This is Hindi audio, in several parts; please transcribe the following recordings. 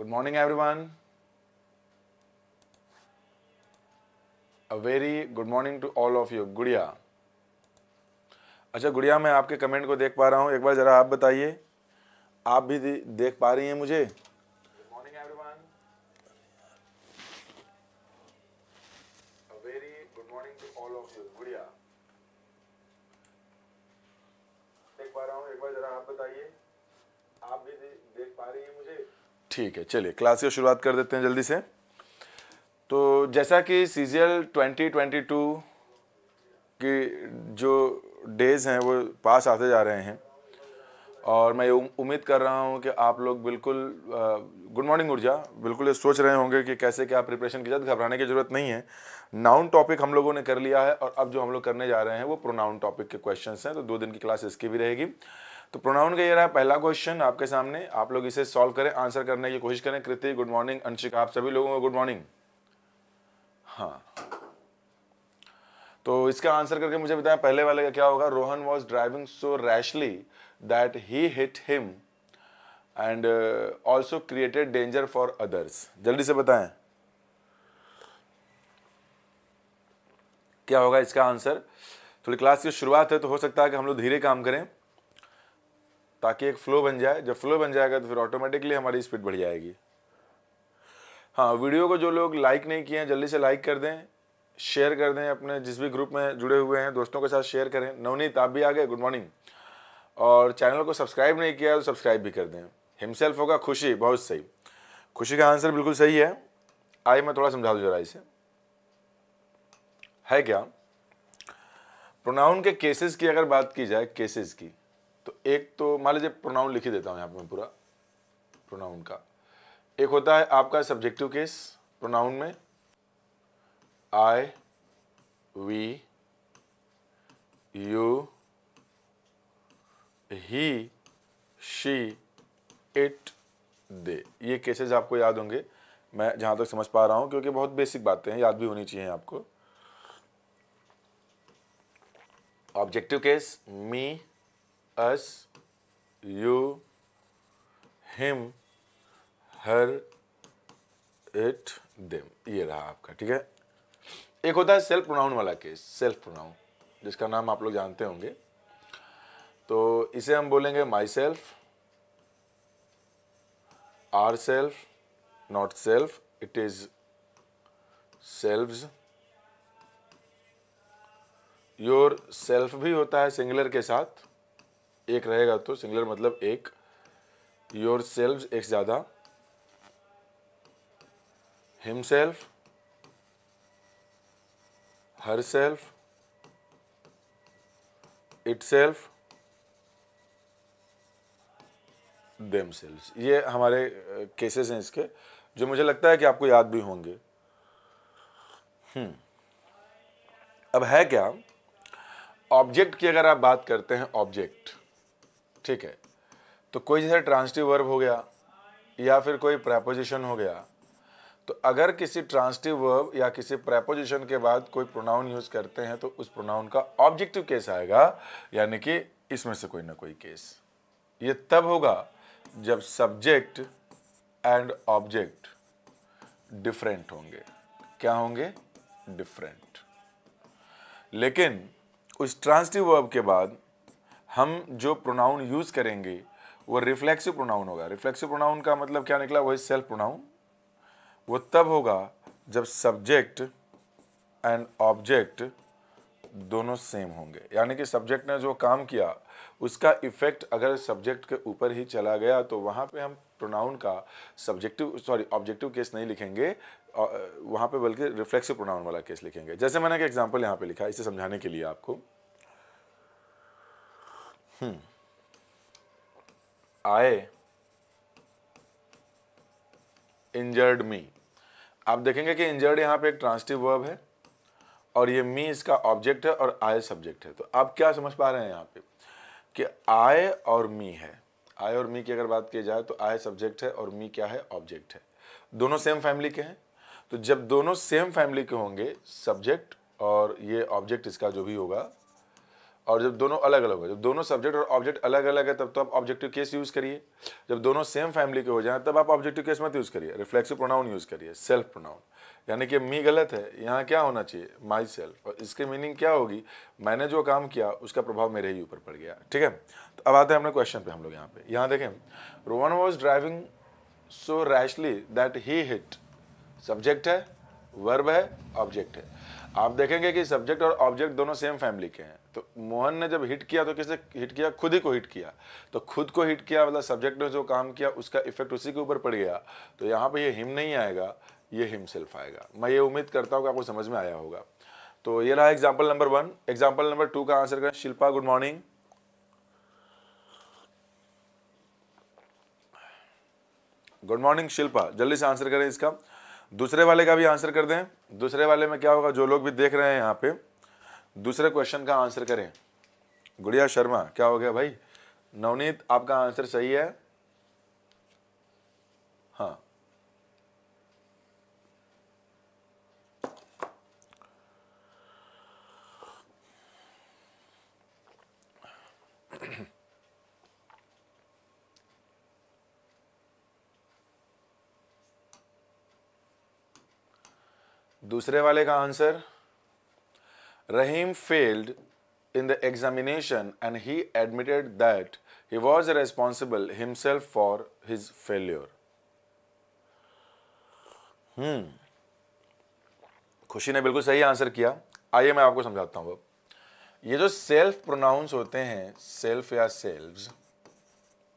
Good morning, everyone. A very good morning to all of you. गुड़िया अच्छा गुड़िया मैं आपके कमेंट को देख पा रहा हूँ एक बार ज़रा आप बताइए आप भी देख पा रही हैं मुझे आप भी देख पा रही ठीक है चलिए क्लास की शुरुआत कर देते हैं जल्दी से तो जैसा कि C G L twenty twenty two की जो डेज़ हैं वो पास आते जा रहे हैं और मैं उम्मीद कर रहा हूँ कि आप लोग बिल्कुल गुड मॉर्निंग ऊर्जा बिल्कुल ये सोच रहे होंगे कि कैसे क्या प्रिपरेशन की जाए तो घबराने की ज़रूरत नहीं है नाउन टॉपिक हम लोगों ने कर लिया है और अब जो हम लोग करने जा रहे हैं वो प्रोनाउन टॉपिक के क्वेश्चन हैं तो दो दिन की क्लास इसकी भी रहेगी तो प्रोनाउन का ये रहा पहला क्वेश्चन आपके सामने आप लोग इसे सॉल्व करें आंसर करने की कोशिश करें कृति गुड मॉर्निंग अंशिका आप सभी लोगों को गुड मॉर्निंग हाँ तो इसका आंसर करके मुझे बताएं पहले वाले का क्या होगा Rohan was driving so rashly that he hit him and also created danger for others जल्दी से बताएं क्या होगा इसका आंसर थोड़ी क्लास की शुरुआत है तो हो सकता है कि हम लोग धीरे काम करें ताकि एक फ़्लो बन जाए जब फ्लो बन जाएगा तो फिर ऑटोमेटिकली हमारी स्पीड बढ़ जाएगी हाँ वीडियो को जो लोग लाइक नहीं किए हैं जल्दी से लाइक कर दें शेयर कर दें अपने जिस भी ग्रुप में जुड़े हुए हैं दोस्तों के साथ शेयर करें नवनीत आप भी आ गए गुड मॉर्निंग और चैनल को सब्सक्राइब नहीं किया तो सब्सक्राइब भी कर दें हिमसेल्फ होगा खुशी बहुत सही खुशी का आंसर बिल्कुल सही है आइए मैं थोड़ा समझा दूँ जरा इसे है क्या प्रोनाउन के केसेस की अगर बात की जाए केसेस की तो एक तो मान लीजिए प्रोनाउन लिख ही देता हूँ यहाँ पर मैं पूरा प्रोनाउन का एक होता है आपका सब्जेक्टिव केस प्रोनाउन में I we you he she it they ये केसेस आपको याद होंगे मैं जहाँ तक समझ पा रहा हूँ क्योंकि बहुत बेसिक बातें हैं याद भी होनी चाहिए आपको objective case me us you him her it them ये रहा आपका ठीक है एक होता है सेल्फ प्रोनाउन वाला केस सेल्फ प्रोनाउन जिसका नाम आप लोग जानते होंगे तो इसे हम बोलेंगे my self our self not self it is self your self भी होता है सिंगुलर के साथ एक रहेगा तो सिंगुलर मतलब एक योर सेल्फ एक ज़्यादा himself herself itself themselves ये हमारे केसेस हैं इसके जो मुझे लगता है कि आपको याद भी होंगे हम्म। अब है क्या ऑब्जेक्ट की अगर आप बात करते हैं ऑब्जेक्ट ठीक है तो कोई जैसे ट्रांसटिव वर्ब हो गया या फिर कोई प्रेपोजिशन हो गया तो अगर किसी ट्रांसटिव वर्ब या किसी प्रेपोजिशन के बाद कोई प्रोनाउन यूज़ करते हैं तो उस प्रोनाउन का ऑब्जेक्टिव केस आएगा यानी कि इसमें से कोई ना कोई केस ये तब होगा जब सब्जेक्ट एंड ऑब्जेक्ट डिफरेंट होंगे क्या होंगे डिफरेंट लेकिन उस ट्रांसटिव वर्ब के बाद हम जो प्रोनाउन यूज़ करेंगे वो रिफ्लेक्सिव प्रोनाउन होगा रिफ्लेक्सिव प्रोनाउन का मतलब क्या निकला वही सेल्फ प्रोनाउन वो तब होगा जब सब्जेक्ट एंड ऑब्जेक्ट दोनों सेम होंगे यानी कि सब्जेक्ट ने जो काम किया उसका इफेक्ट अगर सब्जेक्ट के ऊपर ही चला गया तो वहाँ पे हम प्रोनाउन का सब्जेक्टिव सॉरी ऑब्जेक्टिव केस नहीं लिखेंगे वहाँ पे बल्कि रिफ्लेक्सिव प्रोनाउन वाला केस लिखेंगे जैसे मैंने एक एग्जांपल यहाँ पे लिखा इसे समझाने के लिए आपको हम्म। आए इंजर्ड मी आप देखेंगे कि इंजर्ड यहां पे एक ट्रांसटिव वर्ब है और ये मी इसका ऑब्जेक्ट है और आय सब्जेक्ट है तो आप क्या समझ पा रहे हैं यहां पे कि आय और मी है आय और मी की अगर बात की जाए तो आय सब्जेक्ट है और मी क्या है ऑब्जेक्ट है दोनों सेम फैमिली के हैं तो जब दोनों सेम फैमिली के होंगे सब्जेक्ट और ये ऑब्जेक्ट इसका जो भी होगा और जब दोनों अलग अलग हो जब दोनों सब्जेक्ट और ऑब्जेक्ट अलग अलग है तब तो आप ऑब्जेक्टिव केस यूज़ करिए जब दोनों सेम फैमिली के हो जाएं तब आप ऑब्जेक्टिव केस मत यूज़ करिए रिफ्लेक्सिव प्रोनाउन यूज़ करिए सेल्फ प्रोनाउन यानी कि मी गलत है यहाँ क्या होना चाहिए माई सेल्फ और इसकी मीनिंग क्या होगी मैंने जो काम किया उसका प्रभाव मेरे ही ऊपर पड़ गया ठीक है तो अब आते हैं अपने क्वेश्चन पे हम लोग यहाँ पे यहाँ देखें Rohan was driving so rashly that he hit subject है वर्ब है ऑब्जेक्ट है आप देखेंगे कि सब्जेक्ट और ऑब्जेक्ट दोनों सेम फैमिली के हैं तो मोहन ने जब हिट किया तो किसने हिट किया खुद ही को हिट किया तो खुद को हिट किया मतलब सब्जेक्ट ने जो काम किया उसका इफेक्ट उसी के ऊपर पड़ गया तो यहाँ पे ये हिम नहीं आएगा ये हिम सेल्फ आएगा मैं ये उम्मीद करता हूँ कि आपको समझ में आया होगा तो ये रहा example number one example number two का आंसर करें Shilpa good morning good morning Shilpa जल्दी से आंसर करें इसका दूसरे वाले का भी आंसर कर दें दूसरे वाले में क्या होगा जो लोग भी देख रहे हैं यहाँ पे दूसरे क्वेश्चन का आंसर करें गुड़िया शर्मा क्या हो गया भाई नवनीत आपका आंसर सही है हाँ दूसरे वाले का answer Rahim failed in the examination and he admitted that he was responsible himself for his failure. हम्म खुशी ने बिल्कुल सही आंसर किया आइए मैं आपको समझाता हूँ अब ये जो सेल्फ प्रोनाउंस होते हैं सेल्फ या सेल्व्स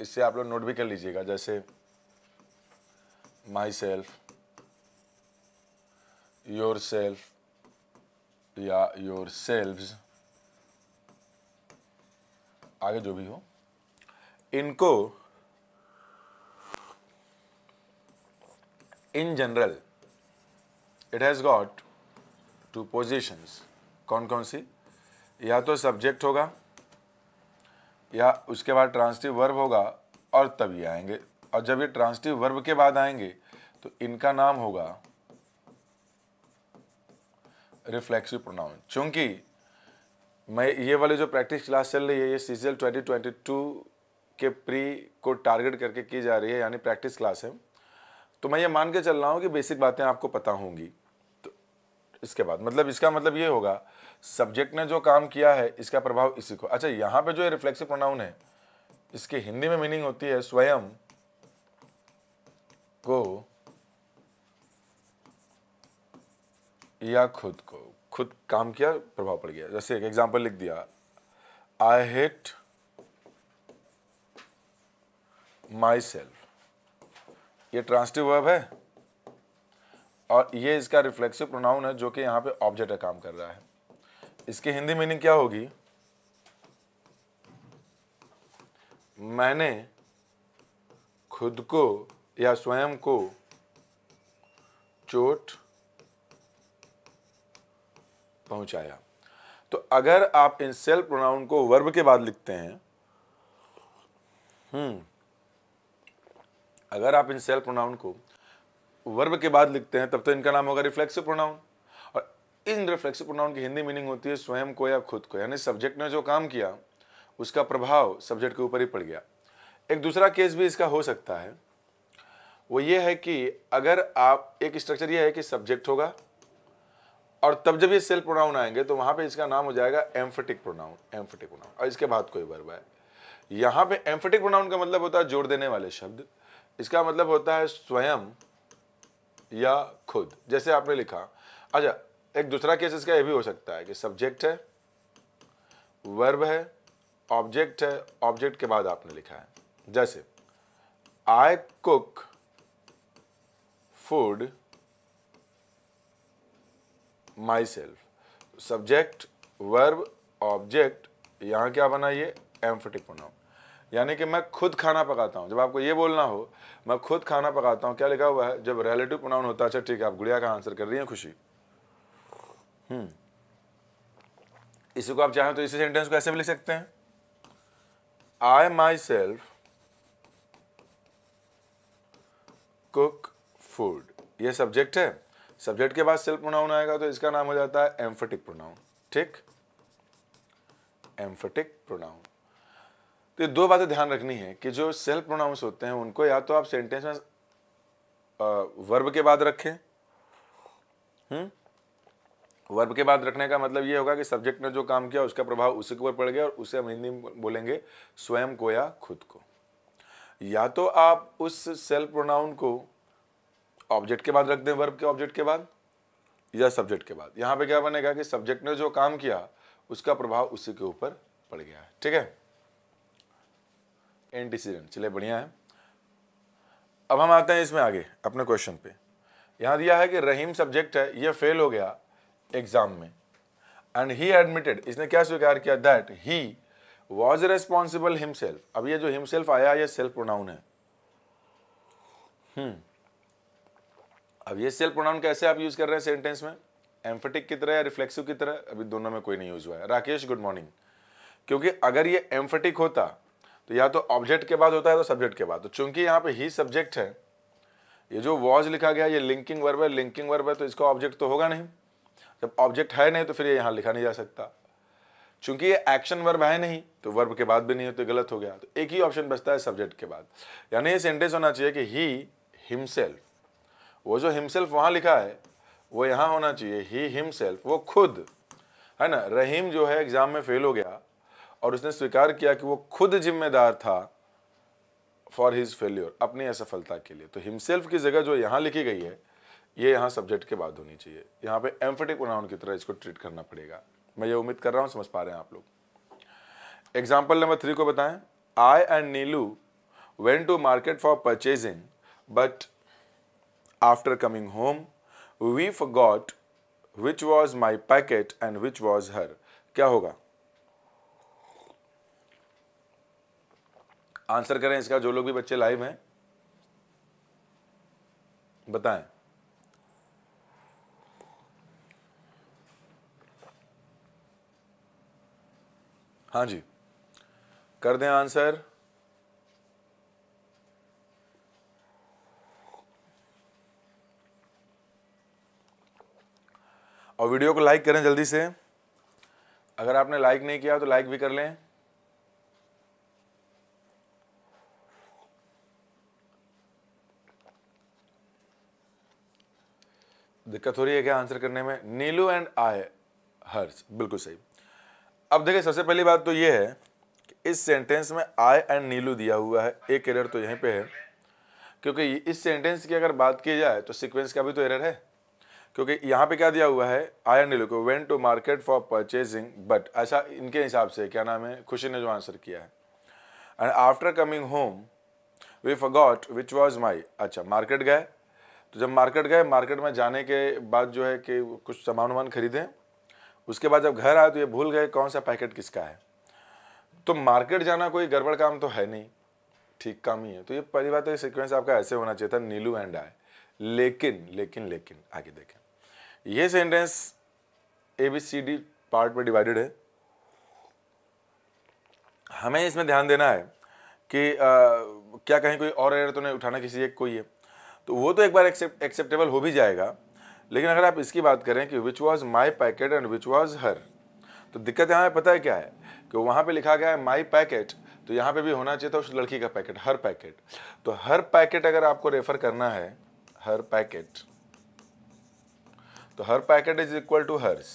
इससे आप लोग नोट भी कर लीजिएगा जैसे माई सेल्फ योर सेल्फ या योर सेल्व्स आगे जो भी हो इनको in general it has got two positions कौन कौन सी या तो सब्जेक्ट होगा या उसके बाद ट्रांसटिव वर्ब होगा और तब ये आएंगे और जब ये ट्रांसटिव वर्ब के बाद आएंगे तो इनका नाम होगा रिफ्लेक्सिव प्रोनाउन चूँकि मैं ये वाली जो प्रैक्टिस क्लास चल रही है ये सी 2022 ट्वेंटी ट्वेंटी टू के प्री को टारगेट करके की जा रही है यानी प्रैक्टिस क्लास है तो मैं ये मान के चल रहा हूँ कि बेसिक बातें आपको पता होंगी तो इसके बाद मतलब इसका मतलब ये होगा सब्जेक्ट ने जो काम किया है इसका प्रभाव इसी को अच्छा यहाँ पे जो ये रिफ्लेक्सिव प्रोनाउन है इसके हिंदी में मीनिंग होती है स्वयं को या खुद को खुद काम किया प्रभाव पड़ गया जैसे एक एग्जाम्पल लिख दिया आई हेट माई सेल्फ ये ट्रांसटिव वर्ब है और ये इसका रिफ्लेक्सिव प्रोनाउन है जो कि यहां पे ऑब्जेक्ट काम कर रहा है इसकी हिंदी मीनिंग क्या होगी मैंने खुद को या स्वयं को चोट पहुंचाया तो अगर आप इन सेल्फ प्रोनाउन को वर्ब के बाद लिखते हैं हम्म अगर आप इन सेल्फ प्रोनाउन को वर्ब के बाद लिखते हैं तब तो इनका नाम होगा रिफ्लेक्सिव प्रोनाउन और इन रिफ्लेक्सिव प्रोनाउन की हिंदी मीनिंग होती है स्वयं को या खुद को यानी सब्जेक्ट ने जो काम किया उसका प्रभाव सब्जेक्ट के ऊपर ही पड़ गया एक दूसरा केस भी इसका हो सकता है वो ये है कि अगर आप एक स्ट्रक्चर यह है कि सब्जेक्ट होगा और तब जब ये सेल्फ प्रोनाउन आएंगे तो वहाँ पे इसका नाम हो जाएगा एम्फेटिक प्रोनाउन एम्फेटिक प्रोनाउन और इसके बाद कोई वर्ब है यहाँ पे एम्फेटिक प्रोनाउन का मतलब होता है जोड़ देने वाले शब्द इसका मतलब होता है स्वयं या खुद जैसे आपने लिखा अच्छा एक दूसरा केस इसका यह भी हो सकता है कि सब्जेक्ट है वर्ब है ऑब्जेक्ट है ऑब्जेक्ट के बाद आपने लिखा है जैसे I cook food my self subject verb object यहाँ क्या बना ये एम्फिटिक प्रोनाउन यानी कि मैं खुद खाना पकाता हूँ जब आपको ये बोलना हो मैं खुद खाना पकाता हूँ क्या लिखा हुआ है जब रिलेटिव प्रोनाउन होता है अच्छा ठीक है आप गुड़िया का आंसर कर रही हैं खुशी हम्म। इसी को आप चाहें तो इसी सेंटेंस को ऐसे भी लिख सकते हैं I my self cook food ये सब्जेक्ट है सब्जेक्ट के बाद सेल्फ प्रोनाउन आएगा तो इसका नाम हो जाता है एम्फेटिक प्रोनाउन ठीक एम्फेटिक प्रोनाउन तो ये दो बातें ध्यान रखनी है कि जो सेल्फ प्रोनाउंस होते हैं उनको या तो आप सेंटेंस में वर्ब के बाद रखें हम्म वर्ब के बाद रखने का मतलब ये होगा कि सब्जेक्ट ने जो काम किया उसका प्रभाव उसी के ऊपर पड़ गया और उसे हम हिंदी में बोलेंगे स्वयं को या खुद को या तो आप उस सेल्फ प्रोनाउन को ऑब्जेक्ट के बाद रख दें वर्ब के ऑब्जेक्ट के बाद या सब्जेक्ट के बाद यहाँ पे क्या बनेगा कि सब्जेक्ट ने जो काम किया उसका प्रभाव उसी के ऊपर पड़ गया है ठीक है एंटीसीडेंट चले बढ़िया है अब हम आते हैं इसमें आगे अपने क्वेश्चन पे यहाँ दिया है कि रहीम सब्जेक्ट है ये फेल हो गया एग्जाम में एंड ही एडमिटेड इसने क्या स्वीकार किया that he was responsible himself अब ये जो हिमसेल्फ आया ये सेल्फ प्रोनाउन है हम्म hmm. अब ये सेल प्रोनाउन कैसे आप यूज़ कर रहे हैं सेंटेंस में एम्फेटिक की तरह या रिफ्लेक्सिव की तरह अभी दोनों में कोई नहीं यूज हुआ है राकेश गुड मॉर्निंग क्योंकि अगर ये एम्फेटिक होता तो या तो ऑब्जेक्ट के बाद होता है तो सब्जेक्ट के बाद तो चूंकि यहाँ पे ही सब्जेक्ट है ये जो वॉज लिखा गया ये लिंकिंग वर्ब है लिंकिंग वर्ब है तो इसका ऑब्जेक्ट तो होगा नहीं जब ऑब्जेक्ट है नहीं तो फिर ये यहाँ लिखा नहीं जा सकता चूंकि ये एक्शन वर्ब है नहीं तो वर्ब के बाद भी नहीं होते तो गलत हो गया तो एक ही ऑप्शन बचता है सब्जेक्ट के बाद यानी ये सेंटेंस होना चाहिए कि ही हिमसेल्फ वो जो हिमसेल्फ वहाँ लिखा है वो यहाँ होना चाहिए ही हिमसेल्फ वो खुद है ना रहीम जो है एग्ज़ाम में फेल हो गया और उसने स्वीकार किया कि वो खुद जिम्मेदार था फॉर हिज फेल्योर अपनी असफलता के लिए तो हिमसेल्फ की जगह जो यहाँ लिखी गई है ये यहाँ सब्जेक्ट के बाद होनी चाहिए यहाँ पे एम्फेटिक उन्होंने की तरह इसको ट्रीट करना पड़ेगा मैं ये उम्मीद कर रहा हूँ समझ पा रहे हैं आप लोग एग्जाम्पल नंबर थ्री को बताएं I and Neelu went to market for purchasing but After coming home, we forgot which was my packet and which was her. kya hoga answer करें इसका जो लोग भी बच्चे लाइव हैं बताएं हाँ जी कर दें आंसर और वीडियो को लाइक करें जल्दी से अगर आपने लाइक नहीं किया तो लाइक भी कर लें दिक्कत हो रही है क्या आंसर करने में नीलू एंड आय हर्ष बिल्कुल सही अब देखिए सबसे पहली बात तो ये है कि इस सेंटेंस में आय एंड नीलू दिया हुआ है एक एरर तो यहीं पे है क्योंकि इस सेंटेंस की अगर बात की जाए तो सीक्वेंस का भी तो एरर है क्योंकि यहाँ पे क्या दिया हुआ है नीलू को went to market for purchasing but ऐसा इनके हिसाब से क्या नाम है खुशी ने जो आंसर किया है and after coming home we fought which was my अच्छा मार्केट गए तो जब मार्केट गए मार्केट में जाने के बाद जो है कि कुछ सामान वामान खरीदें उसके बाद जब घर आए तो ये भूल गए कौन सा पैकेट किसका है तो मार्केट जाना कोई गड़बड़ काम तो है नहीं ठीक काम ही है तो ये पहली बात तो ये आपका ऐसे होना चाहिए था नीलू एंड आए लेकिन लेकिन लेकिन आगे देखें ये sentence A B C D part में डिवाइडेड है हमें इसमें ध्यान देना है कि आ, क्या कहीं कोई और एरर तो नहीं उठाना किसी एक कोई है तो वो तो एक बार एक्सेप्टेबल हो भी जाएगा लेकिन अगर आप इसकी बात करें कि which was my packet and which was her तो दिक्कत यहाँ पता है क्या है कि वहाँ पे लिखा गया है माई पैकेट तो यहाँ पे भी होना चाहिए था उस लड़की का पैकेट हर पैकेट तो हर पैकेट अगर आपको रेफ़र करना है हर पैकेट तो her packet is equal to hers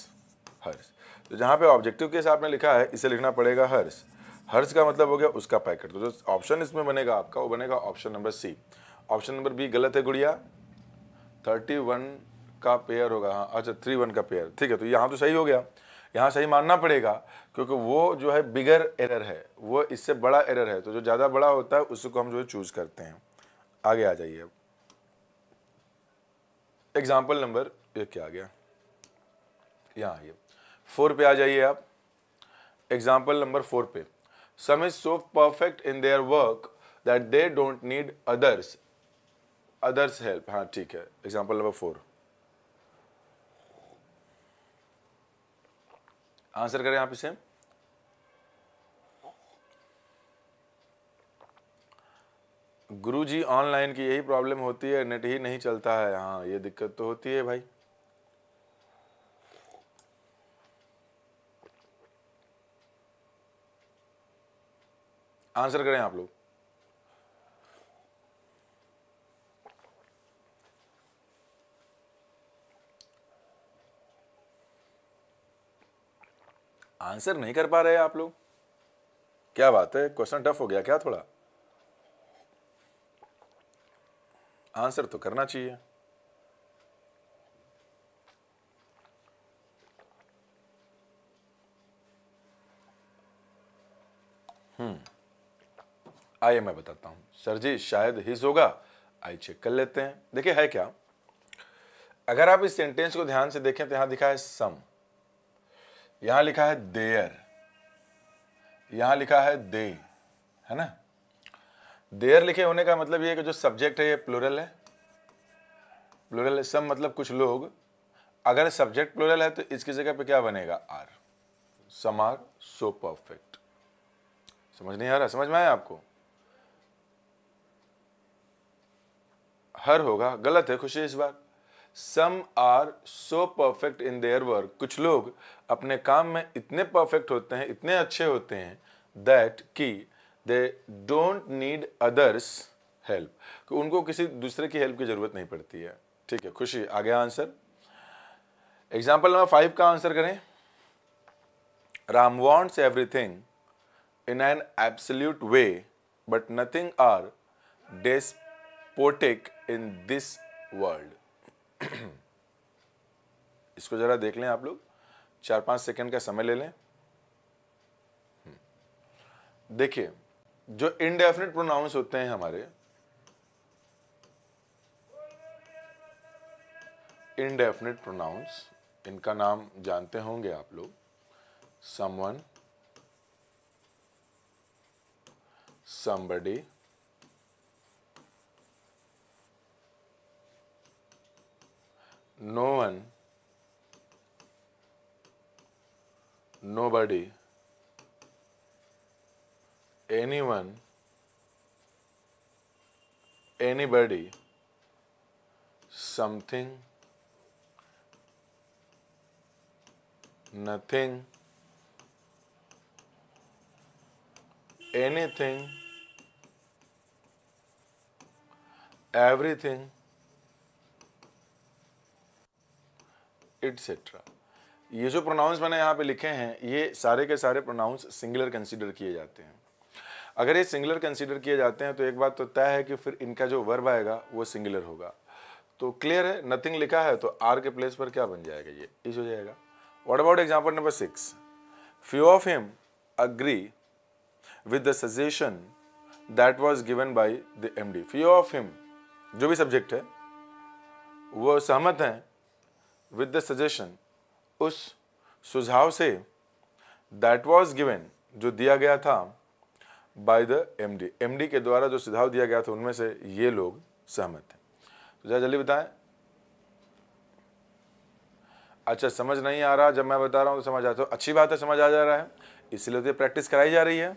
hers तो जहाँ पे ऑब्जेक्टिव केस आपने लिखा है इसे लिखना पड़ेगा हर्स हर्स का मतलब हो गया उसका पैकेट तो जो ऑप्शन इसमें बनेगा आपका वो बनेगा option number C option number B गलत है गुड़िया थर्टी वन का पेयर होगा हाँ अच्छा थ्री वन का पेयर ठीक है तो यहाँ तो सही हो गया यहाँ सही मानना पड़ेगा क्योंकि वो जो है बिगर एरर है वो इससे बड़ा एरर है तो जो ज़्यादा बड़ा होता है उसको हम जो है चूज़ करते हैं आगे आ जाइए अब एग्जाम्पल नंबर क्या आ गया यहाँ आइए फोर पे आ जाइए आप एग्जाम्पल नंबर फोर पे some is so perfect in their work that they don't need others others help हाँ ठीक है एग्जाम्पल नंबर फोर आंसर करें आप इसे गुरु जी ऑनलाइन की यही प्रॉब्लम होती है नेट ही नहीं चलता है हाँ ये दिक्कत तो होती है भाई आंसर करें आप लोग आंसर नहीं कर पा रहे आप लोग क्या बात है क्वेश्चन टफ हो गया क्या थोड़ा आंसर तो करना चाहिए हम्म आइए मैं बताता हूं सर जी शायद हिज होगा आई चेक कर लेते हैं देखिए है क्या अगर आप इस सेंटेंस को ध्यान से देखें तो यहां लिखा है सम यहां लिखा है देयर यहां लिखा है दे है ना देयर लिखे होने का मतलब ये है कि जो सब्जेक्ट है ये प्लूरल है प्लूरल है सब मतलब कुछ लोग अगर सब्जेक्ट प्लूरल है तो इसकी जगह पे क्या बनेगा are some are so perfect समझ नहीं आ रहा समझ में आया आपको हर होगा गलत है खुशी इस बार some are so perfect in their work कुछ लोग अपने काम में इतने परफेक्ट होते हैं इतने अच्छे होते हैं दैट की they don't need others help उनको किसी दूसरे की हेल्प की ज़रूरत नहीं पड़ती है ठीक है खुशी आ गया आंसर एग्जाम्पल नंबर फाइव का आंसर करें Ram wants everything in an absolute way but nothing are despotic in this world इसको ज़रा देख लें आप लोग चार पांच सेकंड का समय ले लें देखिए जो इनडेफिनेट प्रोनाउंस होते हैं हमारे इनडेफिनेट प्रोनाउंस इनका नाम जानते होंगे आप लोग someone somebody no one nobody anyone, anybody, something, nothing, anything, everything, etc. ये जो प्रोनाउंस मैंने यहाँ पे लिखे हैं ये सारे के सारे प्रोनाउंस सिंगुलर कंसीडर किए जाते हैं अगर ये सिंगुलर कंसिडर किए जाते हैं तो एक बात तो तय है कि फिर इनका जो वर्ब आएगा वो सिंगुलर होगा तो क्लियर है नथिंग लिखा है तो आर के प्लेस पर क्या बन जाएगा ये इस हो जाएगा what about example number six few of him agree with the suggestion that was given by the M D few of him जो भी सब्जेक्ट है वो सहमत हैं विद द सजेशन उस सुझाव से दैट वॉज गिवेन जो दिया गया था बाय द एमडी एमडी के द्वारा जो सुझाव दिया गया था उनमें से ये लोग सहमत थे तो जरा जल्दी बताएं अच्छा समझ नहीं आ रहा जब मैं बता रहा हूँ तो समझ आता हूँ तो अच्छी बात है समझ आ जा रहा है इसलिए तो प्रैक्टिस कराई जा रही है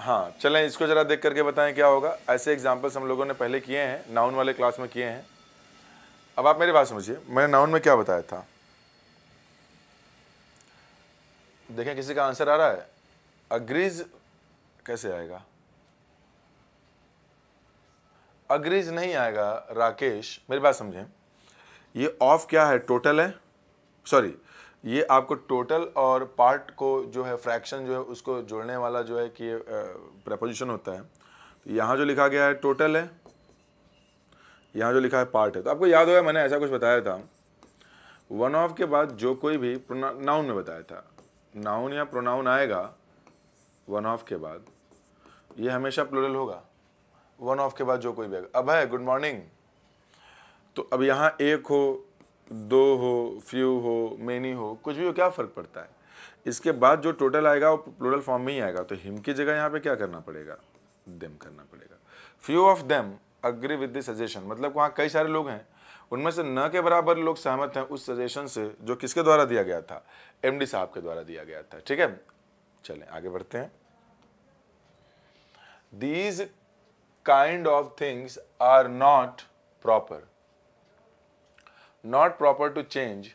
हाँ चलें इसको ज़रा देख करके बताएं क्या होगा ऐसे एग्जाम्पल्स हम लोगों ने पहले किए हैं नाउन वाले क्लास में किए हैं अब आप मेरी बात समझिए मैंने नाउन में क्या बताया था देखें किसी का आंसर आ रहा है अग्रीज कैसे आएगा अग्रीज नहीं आएगा राकेश मेरी बात समझें ये ऑफ क्या है टोटल है सॉरी ये आपको टोटल और पार्ट को जो है फ्रैक्शन जो है उसको जोड़ने वाला जो है कि प्रपोजिशन होता है यहाँ जो लिखा गया है टोटल है यहाँ जो लिखा है पार्ट है तो आपको याद होगा मैंने ऐसा कुछ बताया था वन ऑफ के बाद जो कोई भी नाउन में बताया था नाउन या प्रोनाउन आएगा वन ऑफ के बाद ये हमेशा प्लूरल होगा वन ऑफ के बाद जो कोई भी अब है गुड मॉर्निंग तो अब यहाँ एक हो दो हो फ्यू हो मेनी हो कुछ भी हो क्या फ़र्क पड़ता है इसके बाद जो टोटल आएगा वो प्लूरल फॉर्म में ही आएगा तो हिम की जगह यहाँ पे क्या करना पड़ेगा देम करना पड़ेगा few of them agree with the suggestion मतलब वहाँ कई सारे लोग हैं उनमें से न के बराबर लोग सहमत हैं उस सजेशन से जो किसके द्वारा दिया गया था एमडी साहब के द्वारा दिया गया था ठीक है चलें आगे बढ़ते हैं these kind of things are not proper not proper to change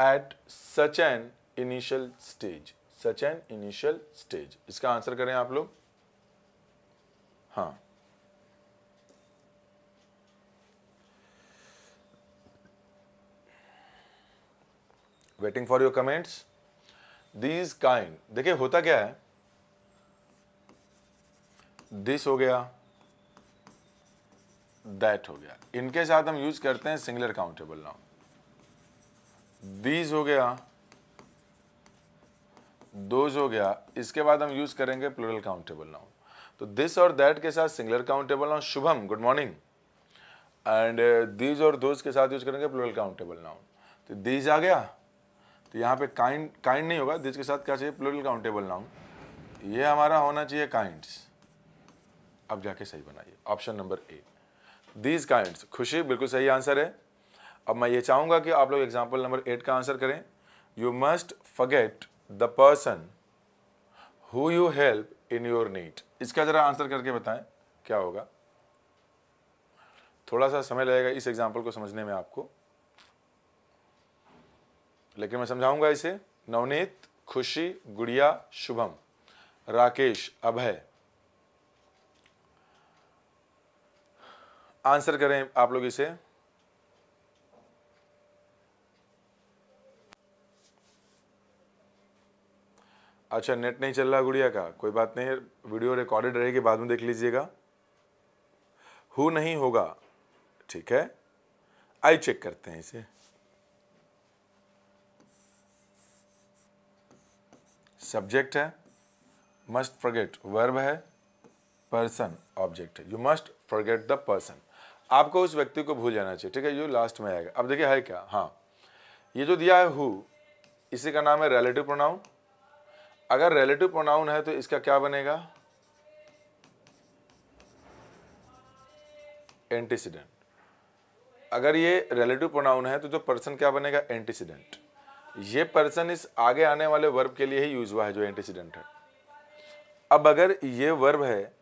at such an initial stage such an initial stage इसका आंसर करें आप लोग हाँ waiting for your comments these kind देखिये होता क्या है दिस हो गया दैट हो गया इनके साथ हम यूज करते हैं सिंगलर काउंटेबल नाउ दीज हो गया दोज हो गया इसके बाद हम यूज करेंगे प्लोरल काउंटेबल नाउ तो दिस और दैट के साथ singular countable noun Shubham good morning and these और दोज के साथ यूज करेंगे प्लोरल काउंटेबल नाउ तो दीज आ गया तो यहाँ पे काइंड काइंड नहीं होगा दिस के साथ क्या चाहिए प्लोरल काउंटेबल नाउ ये हमारा होना चाहिए काइंड्स अब जाके सही बनाइए option number A these kind Khushi बिल्कुल सही आंसर है अब मैं ये चाहूँगा कि आप लोग एग्जाम्पल नंबर एट का आंसर करें you must forget the person who you help in your need इसका ज़रा आंसर करके बताएं क्या होगा थोड़ा सा समय लगेगा इस एग्जाम्पल को समझने में आपको लेकिन मैं समझाऊंगा इसे नवनीत खुशी गुड़िया शुभम राकेश अभय आंसर करें आप लोग इसे अच्छा नेट नहीं चल रहा गुड़िया का कोई बात नहीं वीडियो रिकॉर्डेड रहेगी बाद में देख लीजिएगा हु नहीं होगा ठीक है आई चेक करते हैं इसे सब्जेक्ट है मस्ट फॉरगेट वर्ब है पर्सन ऑब्जेक्ट है you must forget the person आपको उस व्यक्ति को भूल जाना चाहिए ठीक है ये लास्ट में आएगा अब देखिए है क्या हाँ ये जो दिया है हु इसी का नाम है रिलेटिव प्रोनाउन अगर रिलेटिव प्रोनाउन है तो इसका क्या बनेगा एंटीसीडेंट अगर ये रिलेटिव प्रोनाउन है तो जो पर्सन क्या बनेगा एंटीसीडेंट ये पर्सन इस आगे आने वाले वर्ब के लिए ही यूज हुआ है जो एंटीसीडेंट है अब अगर ये वर्ब है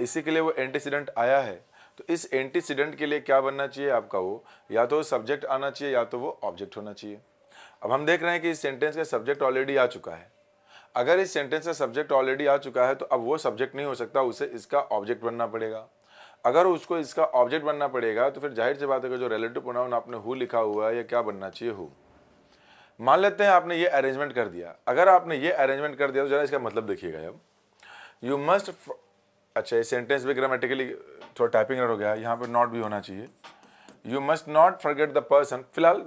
इसी के लिए वो एंटीसीडेंट आया है तो इस एंटीसीडेंट के लिए क्या बनना चाहिए आपका वो या तो सब्जेक्ट आना चाहिए या तो वो ऑब्जेक्ट होना चाहिए अब हम देख रहे हैं कि इस सेंटेंस का सब्जेक्ट ऑलरेडी आ चुका है अगर इस सेंटेंस का सब्जेक्ट ऑलरेडी आ चुका है तो अब वो सब्जेक्ट नहीं हो सकता उसे इसका ऑब्जेक्ट बनना पड़ेगा अगर उसको इसका ऑब्जेक्ट बनना पड़ेगा तो फिर जाहिर सी बात है कि जो रिलेटिव प्रोनाउन आपने हु लिखा हुआ है या क्या बनना चाहिए हु मान लेते हैं आपने ये अरेंजमेंट कर दिया अगर आपने ये अरेंजमेंट कर दिया तो जरा इसका मतलब देखिएगा अब यू मस्ट अच्छा ये सेंटेंस भी ग्रामेटिकली थोड़ा टाइपिंग हो गया यहाँ पे नॉट भी होना चाहिए you must not forget the person फिलहाल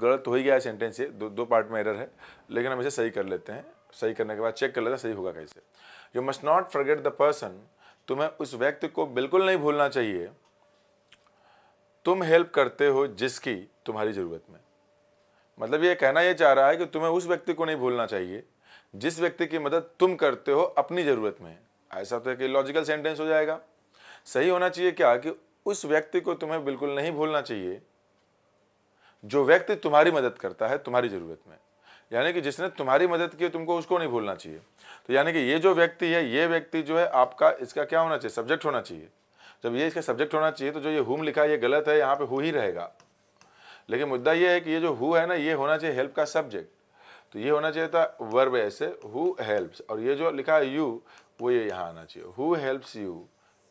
गलत हो ही गया है सेंटेंस ये दो दो पार्ट में एरर है लेकिन हम इसे सही कर लेते हैं सही करने के बाद चेक कर लेते हैं सही होगा कैसे you must not forget the person तुम्हें उस व्यक्ति को बिल्कुल नहीं भूलना चाहिए तुम हेल्प करते हो जिसकी तुम्हारी ज़रूरत में मतलब ये कहना ये चाह रहा है कि तुम्हें उस व्यक्ति को नहीं भूलना चाहिए जिस व्यक्ति की मदद तुम करते हो अपनी ज़रूरत में ऐसा तो एक लॉजिकल सेंटेंस हो जाएगा सही होना चाहिए क्या कि उस व्यक्ति को तुम्हें बिल्कुल नहीं भूलना चाहिए जो व्यक्ति तुम्हारी मदद करता है तुम्हारी ज़रूरत में यानी कि जिसने तुम्हारी मदद की तुमको उसको नहीं भूलना चाहिए तो यानी कि ये जो व्यक्ति है ये व्यक्ति जो है आपका इसका क्या होना चाहिए सब्जेक्ट होना चाहिए जब ये इसका सब्जेक्ट होना चाहिए तो जो ये हुम लिखा है ये गलत है यहाँ पे हु ही रहेगा लेकिन मुद्दा ये है कि ये जो हु है ना ये होना चाहिए हेल्प का सब्जेक्ट तो ये होना चाहिए था वर्ब ऐसे हु हेल्प्स और ये जो लिखा है यू वो ये यहाँ आना चाहिए who helps you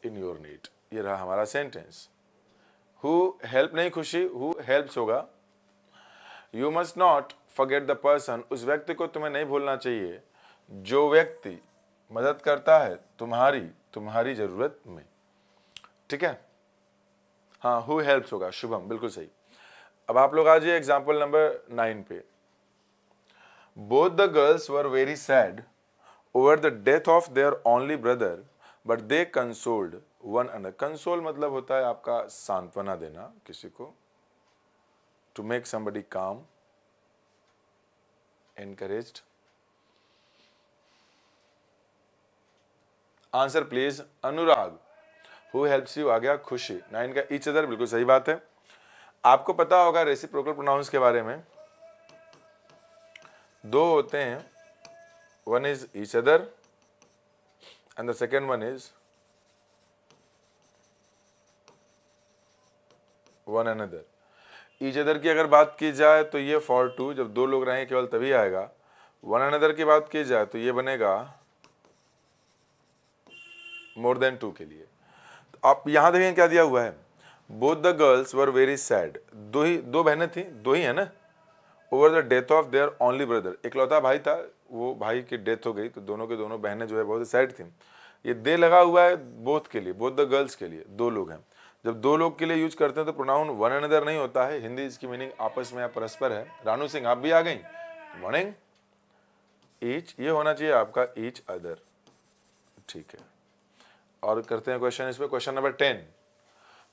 in your need ये रहा हमारा सेंटेंस हु हेल्प नहीं खुशी हु हेल्प्स होगा you must not forget the person उस व्यक्ति को तुम्हें नहीं भूलना चाहिए जो व्यक्ति मदद करता है तुम्हारी तुम्हारी ज़रूरत में ठीक है हाँ हु हेल्प्स होगा शुभम बिल्कुल सही अब आप लोग आ जाइए एग्जाम्पल नंबर नाइन पे both the girls were very sad over the death of their only brother but they consoled one another console मतलब होता है आपका सांत्वना देना किसी को to make somebody calm encourage answer please Anurag who helps you आ गया खुशी नाइन का इच अदर बिल्कुल सही बात है आपको पता होगा रेसिप्रोकल प्रोनाउंस के बारे में दो होते हैं one is each other and the second one is one another each other की अगर बात की जाए तो ये फॉर टू जब दो लोग रहेंगे केवल तभी आएगा वन अनदर की बात की जाए तो ये बनेगा मोर देन टू के लिए तो आप यहाँ देखें क्या दिया हुआ है both the girls were very sad दो ही दो बहनें थी दो ही है ना over the death of their only brother इकलौता भाई था वो भाई की डेथ हो गई तो दोनों के दोनों बहनें जो है बहुत सैड थी ये दे लगा हुआ है बोथ के लिए बोथ द गर्ल्स के लिए दो लोग हैं जब दो लोग के लिए यूज करते हैं तो प्रोनाउन वन अनदर नहीं होता है हिंदी इसकी मीनिंग आपस में या परस्पर है रानू सिंह आप भी आ गई मॉर्निंग ईच ये होना चाहिए आपका ईच अदर ठीक है और करते हैं क्वेश्चन इस पर question number ten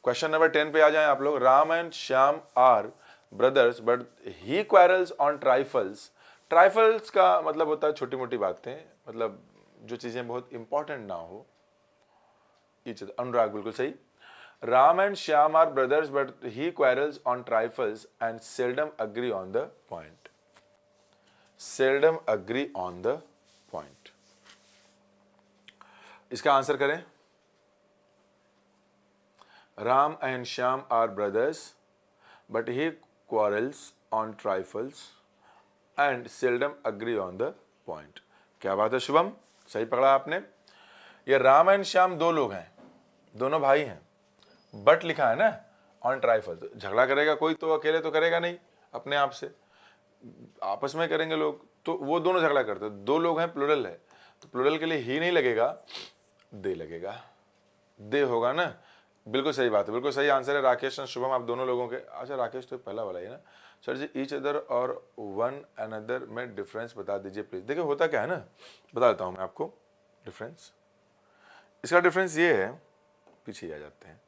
question number ten पे आ जाए आप लोग Ram and Shyam are brothers but he quarrels on trifles trifles का मतलब होता है छोटी मोटी बातें मतलब जो चीज़ें बहुत इंपॉर्टेंट ना हो ये चीज अनुराग बिल्कुल सही Ram and Shyam are brothers but he quarrels on trifles and seldom agree on the point seldom agree on the point इसका आंसर करें Ram and Shyam are brothers but he quarrels on trifles and seldom agree on the point क्या बात है शुभम सही पकड़ा आपने ये राम एंड श्याम दो लोग हैं दोनों भाई हैं बट लिखा है ना ऑन ट्राइफल तो झगड़ा करेगा कोई तो अकेले तो करेगा नहीं अपने आप से आपस में करेंगे लोग तो वो दोनों झगड़ा करते हैं दो लोग हैं प्लुरल है तो प्लुरल के लिए ही नहीं लगेगा दे लगेगा दे होगा ना बिल्कुल सही बात है बिल्कुल सही आंसर है राकेश और शुभम आप दोनों लोगों के अच्छा राकेश तो पहला वाला ही ना सर जी ईच अदर और वन अनदर में डिफरेंस बता दीजिए प्लीज़ देखिए होता क्या है ना बता देता हूँ मैं आपको डिफरेंस इसका डिफरेंस ये है पीछे आ जाते हैं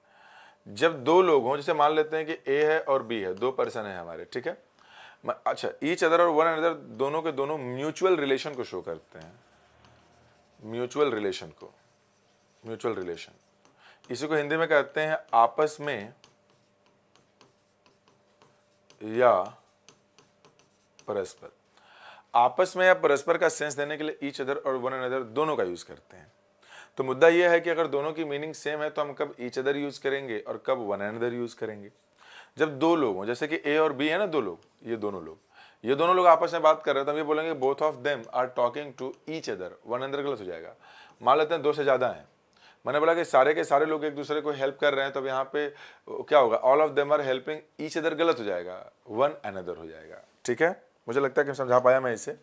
जब दो लोग हों जैसे मान लेते हैं कि ए है और बी है दो पर्सन है हमारे ठीक है अच्छा ईच अदर और वन अनदर दोनों के दोनों म्यूचुअल रिलेशन को शो करते हैं म्यूचुअल रिलेशन को म्यूचुअल रिलेशन इसी को हिंदी में कहते हैं आपस में या परस्पर आपस में या परस्पर का सेंस देने के लिए ईच अदर और वन अनदर दोनों का यूज़ करते हैं तो मुद्दा यह है कि अगर दोनों की मीनिंग सेम है तो हम कब ईच अदर यूज़ करेंगे और कब वन अनदर यूज़ करेंगे जब दो लोग हों जैसे कि ए और बी है ना दो लोग ये दोनों लोग ये दोनों लोग आपस में बात कर रहे हैं तो हम ये बोलेंगे both of them are talking to each other one another गलत हो जाएगा मान लेते हैं दो से ज़्यादा हैं मैंने बोला कि सारे के सारे लोग एक दूसरे को हेल्प कर रहे हैं तो यहाँ पे क्या होगा all of them are helping each other गलत हो जाएगा वन अनदर हो जाएगा ठीक है मुझे लगता है कि समझा पाया मैं इसे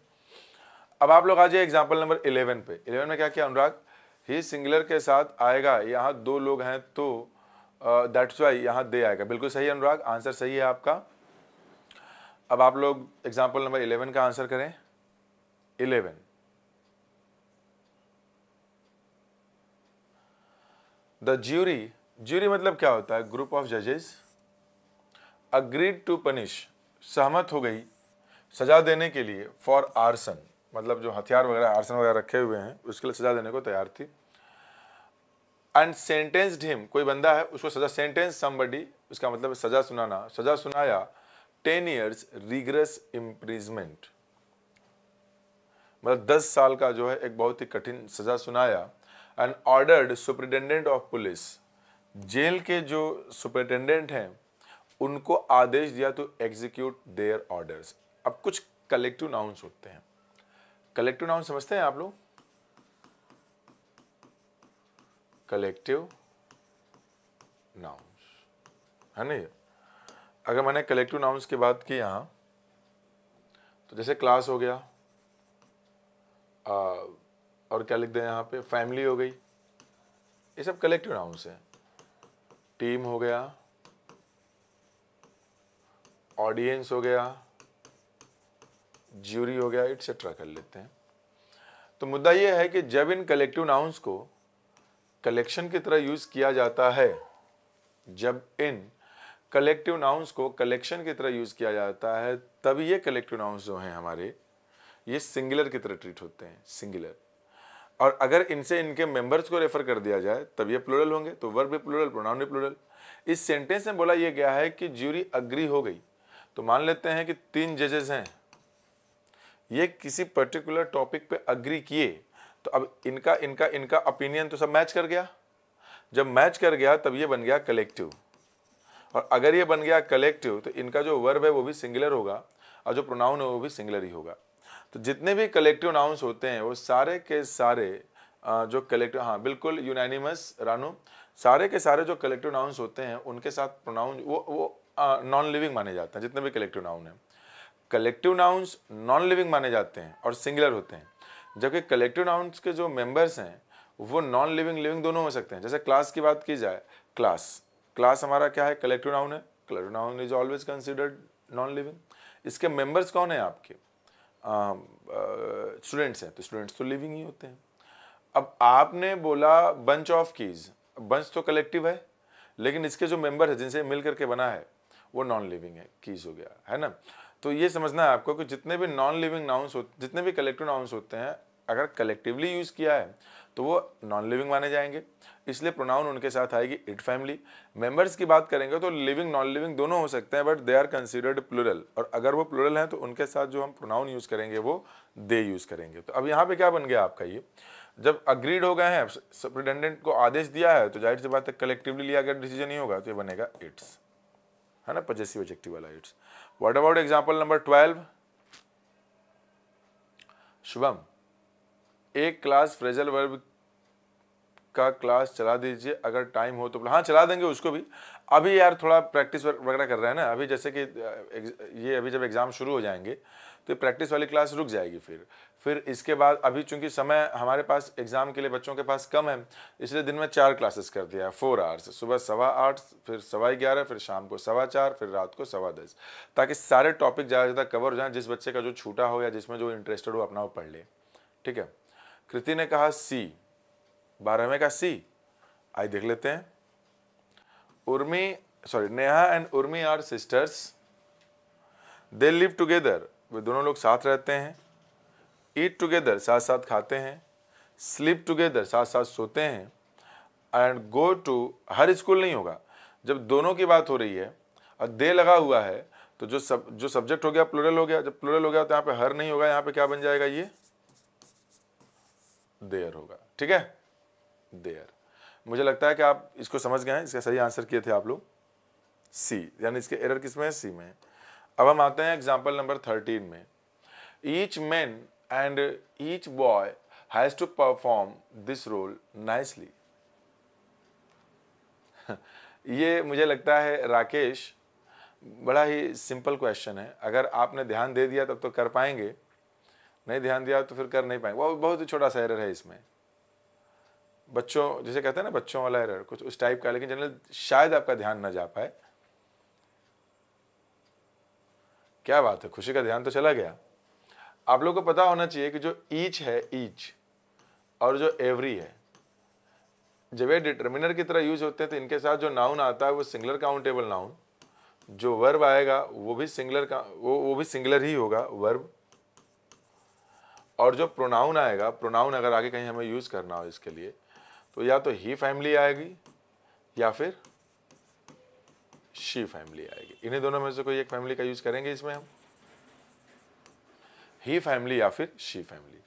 अब आप लोग आ जाइए एग्जाम्पल नंबर इलेवन पे इलेवन में क्या किया अनुराग ही सिंगलर के साथ आएगा यहाँ दो लोग हैं तो दैट्स uh, वाई यहाँ दे आएगा बिल्कुल सही अनुराग आंसर सही है आपका अब आप लोग एग्जाम्पल नंबर इलेवन का आंसर करें इलेवन द ज्यूरी ज्यूरी मतलब क्या होता है ग्रुप ऑफ जजेस अग्रीड टू पनिश सहमत हो गई सजा देने के लिए फॉर आर्सन मतलब जो हथियार वगैरह आर्सन वगैरह रखे हुए हैं उसके लिए सजा देने को तैयार थी एंड सेंटेंस्ड हिम कोई बंदा है उसको सजा सेंटेंस समबडी उसका मतलब सजा सुनाना सजा सुनाया टेन ईयर्स रिग्रेस इम्प्रिजमेंट मतलब दस साल का जो है एक बहुत ही कठिन सजा सुनाया and ordered superintendent of police jail के जो सुप्रिटेंडेंट हैं उनको आदेश दिया टू एग्जीक्यूट देयर ऑर्डर्स अब कुछ कलेक्टिव नाउंस होते हैं कलेक्टिव नाउन समझते हैं आप लोग कलेक्टिव नाउंस है नहीं अगर मैंने कलेक्टिव नाउंस की बात की यहां तो जैसे क्लास हो गया और क्या लिख दें यहाँ पे फैमिली हो गई ये सब कलेक्टिव नाउंस हैं टीम हो गया ऑडियंस हो गया ज्यूरी हो गया एट्सेट्रा कर लेते हैं तो मुद्दा यह है कि जब इन कलेक्टिव नाउंस को कलेक्शन की तरह यूज़ किया जाता है जब इन कलेक्टिव नाउंस को कलेक्शन की तरह यूज़ किया जाता है तब ये कलेक्टिव नाउंस जो हैं हमारे ये सिंगुलर की तरह ट्रीट होते हैं सिंगुलर और अगर इनसे इनके मेंबर्स को रेफर कर दिया जाए तब ये प्लूरल होंगे तो वर्ब भी प्लूरल प्रोनाउन भी प्लूरल इस सेंटेंस में बोला यह गया है कि ज्यूरी अग्री हो गई तो मान लेते हैं कि तीन जजेस हैं ये किसी पर्टिकुलर टॉपिक पे अग्री किए तो अब इनका इनका इनका ओपिनियन तो सब मैच कर गया जब मैच कर गया तब ये बन गया कलेक्टिव और अगर ये बन गया कलेक्टिव तो इनका जो वर्ब है वो भी सिंगुलर होगा और जो प्रोनाउन है वो भी सिंगुलर ही होगा तो जितने भी कलेक्टिव नाउंस होते हैं वो सारे के सारे जो कलेक्टिव हाँ बिल्कुल यूनानिमस रानू सारे के सारे जो कलेक्टिव नाउंस होते हैं उनके साथ प्रोनाउन वो वो नॉन लिविंग माने जाते हैं जितने भी कलेक्टिव नाउन हैं कलेक्टिव नाउंस नॉन लिविंग माने जाते हैं और सिंगुलर होते हैं जबकि कलेक्टिव नाउंस के जो मेंबर्स हैं वो नॉन लिविंग लिविंग दोनों हो सकते हैं जैसे क्लास की बात की जाए क्लास क्लास हमारा क्या है कलेक्टिव नाउन है collective noun is always considered non living इसके मेंबर्स कौन हैं आपके स्टूडेंट्स um, uh, हैं तो स्टूडेंट्स तो लिविंग ही होते हैं अब आपने बोला बंच ऑफ कीज बंच तो कलेक्टिव है लेकिन इसके जो मेंबर है जिनसे मिल करके बना है वो नॉन लिविंग है कीज हो गया है ना तो ये समझना है आपको कि जितने भी नॉन लिविंग नाउंस हो जितने भी कलेक्टिव नाउंस होते हैं अगर कलेक्टिवली यूज़ किया है तो वो नॉन लिविंग माने जाएंगे इसलिए प्रोनाउन उनके साथ आएगी इट फैमिली मेंबर्स की बात करेंगे तो लिविंग नॉन लिविंग दोनों हो सकते हैं but they are considered plural और अगर वो प्लूरल हैं तो उनके साथ जो हम प्रोनाउन यूज़ करेंगे वो दे यूज़ करेंगे तो अब यहाँ पे क्या बन गया आपका ये जब अग्रीड हो गए हैं सुप्रिटेंडेंट को आदेश दिया है तो जाहिर सी बात है कलेक्टिवली लिया गया डिसीजन ही होगा तो ये बनेगा इट्स है ना पजेसिव एजेक्टिव वाला its what about example number twelve Shubham एक क्लास फ्रेजल वर्ब का क्लास चला दीजिए अगर टाइम हो तो हाँ चला देंगे उसको भी अभी यार थोड़ा प्रैक्टिस वगैरह कर रहे हैं ना अभी जैसे कि ये अभी जब एग्ज़ाम शुरू हो जाएंगे तो प्रैक्टिस वाली क्लास रुक जाएगी फिर फिर इसके बाद अभी चूंकि समय हमारे पास एग्ज़ाम के लिए बच्चों के पास कम है इसलिए दिन में चार क्लासेस कर दिया है फोर आवर्स सुबह सवा आठ फिर सवा ग्यारह फिर शाम को सवा चार फिर रात को सवा दस ताकि सारे टॉपिक ज़्यादा से ज़्यादा कवर हो जाएँ जिस बच्चे का जो छूटा हो या जिसमें जो इंटरेस्टेड हो अपना वो पढ़ ले ठीक है कृति ने कहा सी बारहवें का सी आई देख लेते हैं Urmi sorry Neha and Urmi are sisters they live together वे दोनों लोग साथ रहते हैं ईट टुगेदर साथ साथ खाते हैं स्लीप टुगेदर साथ साथ सोते हैं and go to her school नहीं होगा जब दोनों की बात हो रही है और दे लगा हुआ है तो जो सब जो सब्जेक्ट हो गया प्लूरल हो गया जब प्लूरल हो गया तो यहाँ पे हर नहीं होगा यहाँ पे क्या बन जाएगा ये देयर होगा ठीक है देयर मुझे लगता है कि आप इसको समझ गए हैं इसका सही आंसर किए थे आप लोग सी यानी इसके एरर किस में है सी में अब हम आते हैं एग्जाम्पल नंबर थर्टीन में each man and each boy has to perform this role nicely ये मुझे लगता है राकेश बड़ा ही सिंपल क्वेश्चन है अगर आपने ध्यान दे दिया तब तो कर पाएंगे नहीं ध्यान दिया तो फिर कर नहीं पाएंगे वो बहुत ही छोटा सा एरर है इसमें बच्चों जैसे कहते हैं ना बच्चों वाला एरर कुछ उस टाइप का लेकिन जनरल शायद आपका ध्यान ना जा पाए क्या बात है खुशी का ध्यान तो चला गया आप लोगों को पता होना चाहिए कि जो ईच है ईच और जो एवरी है जब ये डिटर्मिनर की तरह यूज होते हैं तो इनके साथ जो नाउन आता है वो सिंगलर काउंटेबल नाउन जो वर्ब आएगा वो भी सिंगलर का वो वो भी सिंगलर ही होगा वर्ब और जो प्रोनाउन आएगा प्रोनाउन अगर आगे कहीं हमें यूज़ करना हो इसके लिए तो या तो ही फैमिली आएगी या फिर शी फैमिली आएगी इन्हीं दोनों में से कोई एक फैमिली का यूज़ करेंगे इसमें हम ही फैमिली या फिर शी फैमिली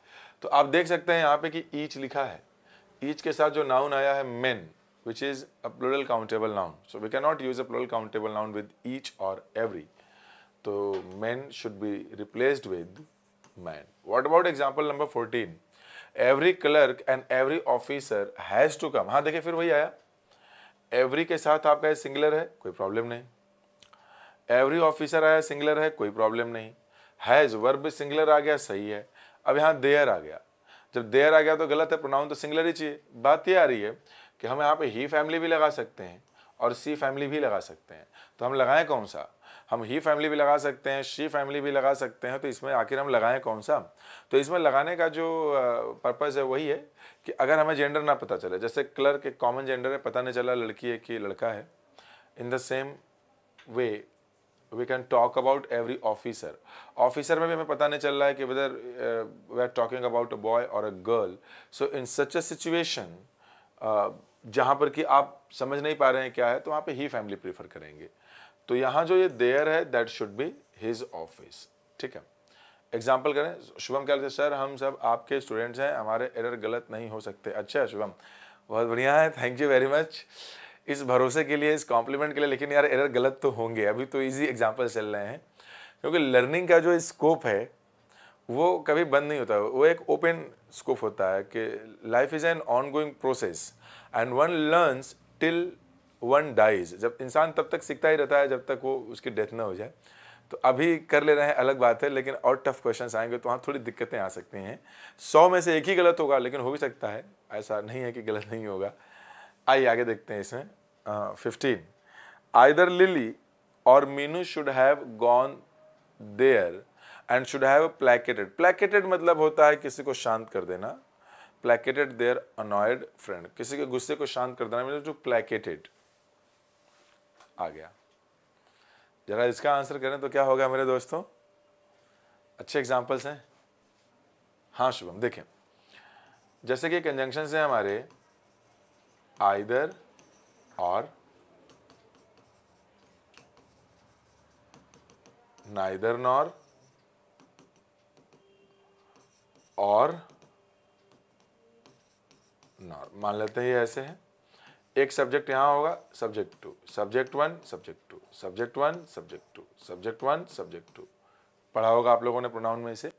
तो आप देख सकते हैं यहाँ पे कि ईच लिखा है ईच के साथ जो नाउन आया है men is a plural countable noun so we can not use a plural countable noun with each और एवरी तो men should be replaced with man. What about example number 14? Every clerk and every officer has to come. हाँ देखिए फिर वही आया एवरी के साथ आपका ये सिंगुलर है कोई प्रॉब्लम नहीं एवरी ऑफिसर आया सिंगुलर है कोई प्रॉब्लम नहीं हैज़ वर्ब सिंगुलर आ गया सही है अब यहाँ देयर आ गया जब देयर आ गया तो गलत है प्रोनाउन तो सिंगलर ही चाहिए बात ये आ रही है कि हम यहाँ पे ही फैमिली भी लगा सकते हैं और सी फैमिली भी लगा सकते हैं तो हम लगाएं कौन सा हम ही फैमिली भी लगा सकते हैं शी फैमिली भी लगा सकते हैं तो इसमें आखिर हम लगाएं कौन सा तो इसमें लगाने का जो पर्पज़ है वही है कि अगर हमें जेंडर ना पता चले जैसे क्लर्क एक कॉमन जेंडर है पता नहीं चला लड़की है कि लड़का है in the same way we can talk about every officer officer में भी हमें पता नहीं चल रहा है कि whether we are talking about a boy और a girl so in such a situation जहाँ पर कि आप समझ नहीं पा रहे हैं क्या है तो वहाँ पे ही फैमिली प्रीफर करेंगे तो यहाँ जो ये देयर है that should be his office ठीक है एग्जाम्पल करें शुभम कह रहे थे सर हम सब आपके स्टूडेंट्स हैं हमारे एरर गलत नहीं हो सकते अच्छा शुभम बहुत बढ़िया है थैंक यू वेरी मच इस भरोसे के लिए इस कॉम्प्लीमेंट के लिए लेकिन यार एरर गलत तो होंगे अभी तो इजी एग्जाम्पल चल रहे हैं क्योंकि लर्निंग का जो स्कोप है वो कभी बंद नहीं होता वो एक ओपन स्कोप होता है कि life is an ongoing process and one learns till one dies जब इंसान तब तक सीखता ही रहता है जब तक वो उसकी डेथ ना हो जाए तो अभी कर ले रहे हैं अलग बात है लेकिन और टफ क्वेश्चन आएंगे तो वहाँ थोड़ी दिक्कतें आ सकती हैं सौ में से एक ही गलत होगा लेकिन हो भी सकता है ऐसा नहीं है कि गलत नहीं होगा आइए आगे देखते हैं इसमें फिफ्टीन आइदर लिली और Meenu should have gone there and should have placated placated मतलब होता है किसी को शांत कर देना प्लैकेटेड देयर अनॉयड फ्रेंड किसी के गुस्से को शांत कर देना मतलब जो प्लैकेटेड आ गया ज़रा इसका आंसर करें तो क्या होगा मेरे दोस्तों अच्छे एग्जाम्पल्स हैं हाँ शुभम देखें जैसे कि कंजंक्शन से हमारे आइदर और नाइदर नॉर और नॉर मान लेते हैं ये ऐसे है एक सब्जेक्ट यहाँ होगा subject two subject one subject two subject one subject two subject one subject two पढ़ा होगा आप लोगों ने प्रोनाउन में से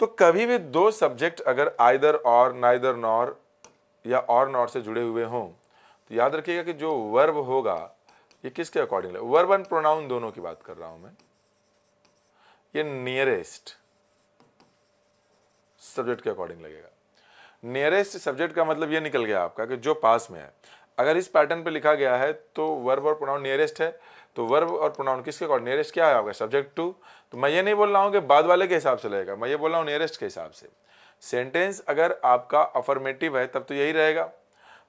तो कभी भी दो सब्जेक्ट अगर आइदर और नाइदर नॉर या और नॉर से जुड़े हुए हों तो याद रखिएगा कि जो वर्ब होगा ये किसके अकॉर्डिंग है वर्ब एंड प्रोनाउन दोनों की बात कर रहा हूं मैं ये नियरेस्ट सब्जेक्ट के अकॉर्डिंग लगेगा नियरेस्ट सब्जेक्ट का मतलब ये निकल गया आपका कि जो पास में है अगर इस पैटर्न पे लिखा गया है तो वर्ब और प्रोनाउन नियरेस्ट है तो वर्ब और प्रोनाउन किसके अकॉर्डिंग नियरेस्ट क्या है आपका सब्जेक्ट टू तो मैं ये नहीं बोल रहा हूँ कि बाद वाले के हिसाब से रहेगा मैं ये बोल रहा हूँ नियरेस्ट के हिसाब से सेंटेंस अगर आपका अफर्मेटिव है तब तो यही रहेगा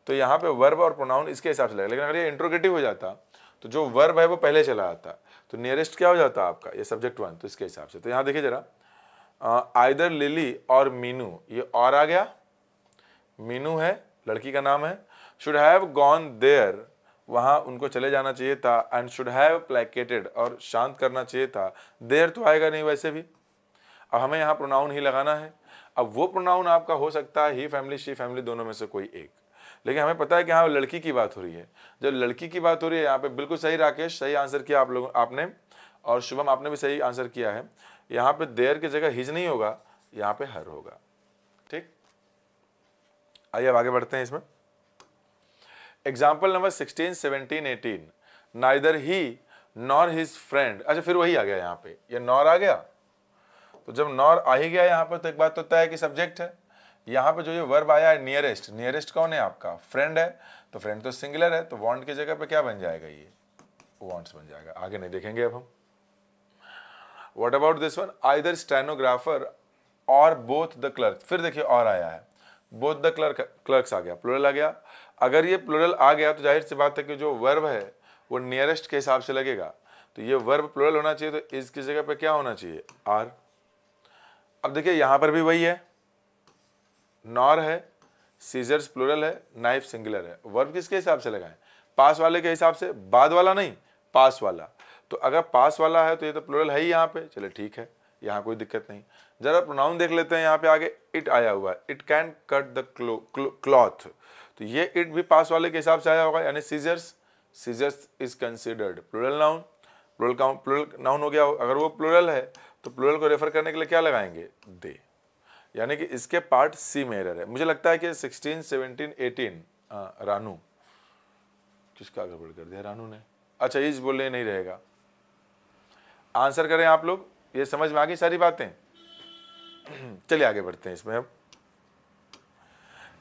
तो यहाँ पे वर्ब और प्रोनाउन इसके हिसाब से लगेगा लेकिन अगर ये इंट्रोगेटिव हो जाता तो जो वर्ब है वो पहले चला आता तो नियरेस्ट क्या हो जाता आपका ये सब्जेक्ट वन तो इसके हिसाब से तो यहाँ देखिए जरा आइदर लिली और मीनू ये और आ गया मीनू है लड़की का नाम है शुड हैव गॉन देयर वहाँ उनको चले जाना चाहिए था एंड शुड हैव प्लेकेटेड और शांत करना चाहिए था देर तो आएगा नहीं वैसे भी अब हमें यहाँ प्रोनाउन ही लगाना है अब वो प्रोनाउन आपका हो सकता है ही फैमिली शी फैमिली दोनों में से कोई एक लेकिन हमें पता है कि हाँ लड़की की बात हो रही है जब लड़की की बात हो रही है यहाँ पे बिल्कुल सही राकेश सही आंसर किया आप लोगों आपने और शुभम आपने भी सही आंसर किया है यहाँ पे देर की जगह हिज नहीं होगा यहाँ पे हर होगा आइए अब आगे बढ़ते हैं इसमें example number sixteen seventeen eighteen neither he nor his friend अच्छा फिर वही आ गया यहाँ पे ये नॉर आ गया तो जब नॉर आ ही गया यहाँ पर तो एक बात तो तय है कि सब्जेक्ट है यहाँ पे जो ये वर्ब आया है नियरेस्ट नियरेस्ट कौन है आपका फ्रेंड है तो फ्रेंड तो सिंगुलर है तो वॉन्ट की जगह पे क्या बन जाएगा ये वॉन्ट्स बन जाएगा आगे नहीं देखेंगे अब हम what about this one either stenographer और बोथ द क्लर्क फिर देखिए और आया है बोथ द क्लर्क क्लर्क्स आ गया प्लोरल आ गया अगर ये प्लोरल आ गया तो जाहिर सी बात है कि जो वर्ब है वो नियरेस्ट के हिसाब से लगेगा तो ये वर्ब प्लोरल होना चाहिए तो इसकी जगह पर क्या होना चाहिए आर अब देखिए यहाँ पर भी वही है नॉर है सीजर्स प्लूरल है नाइफ सिंगुलर है वर्ब किसके हिसाब से लगाएं पास वाले के हिसाब से बाद वाला नहीं पास वाला तो अगर पास वाला है तो ये तो प्लोरल है ही यहाँ पे चले ठीक है यहाँ कोई दिक्कत नहीं ज़रा प्रोनाउन देख लेते हैं यहाँ पे आगे इट आया हुआ है it can cut the cloth तो ये इट भी पास वाले के हिसाब से आया होगा यानी scissors scissors is considered plural noun plural noun plural noun हो गया हो अगर वो प्लूरल है तो प्लूरल को रेफर करने के लिए क्या लगाएंगे दे यानी कि इसके पार्ट सी में एरर है मुझे लगता है कि सिक्सटीन सेवनटीन एटीन रानू किसका गड़बड़ कर दिया रानू ने अच्छा इज बोलने नहीं रहेगा आंसर करें आप लोग ये समझ में आ गई सारी बातें चलिए आगे बढ़ते हैं इसमें अब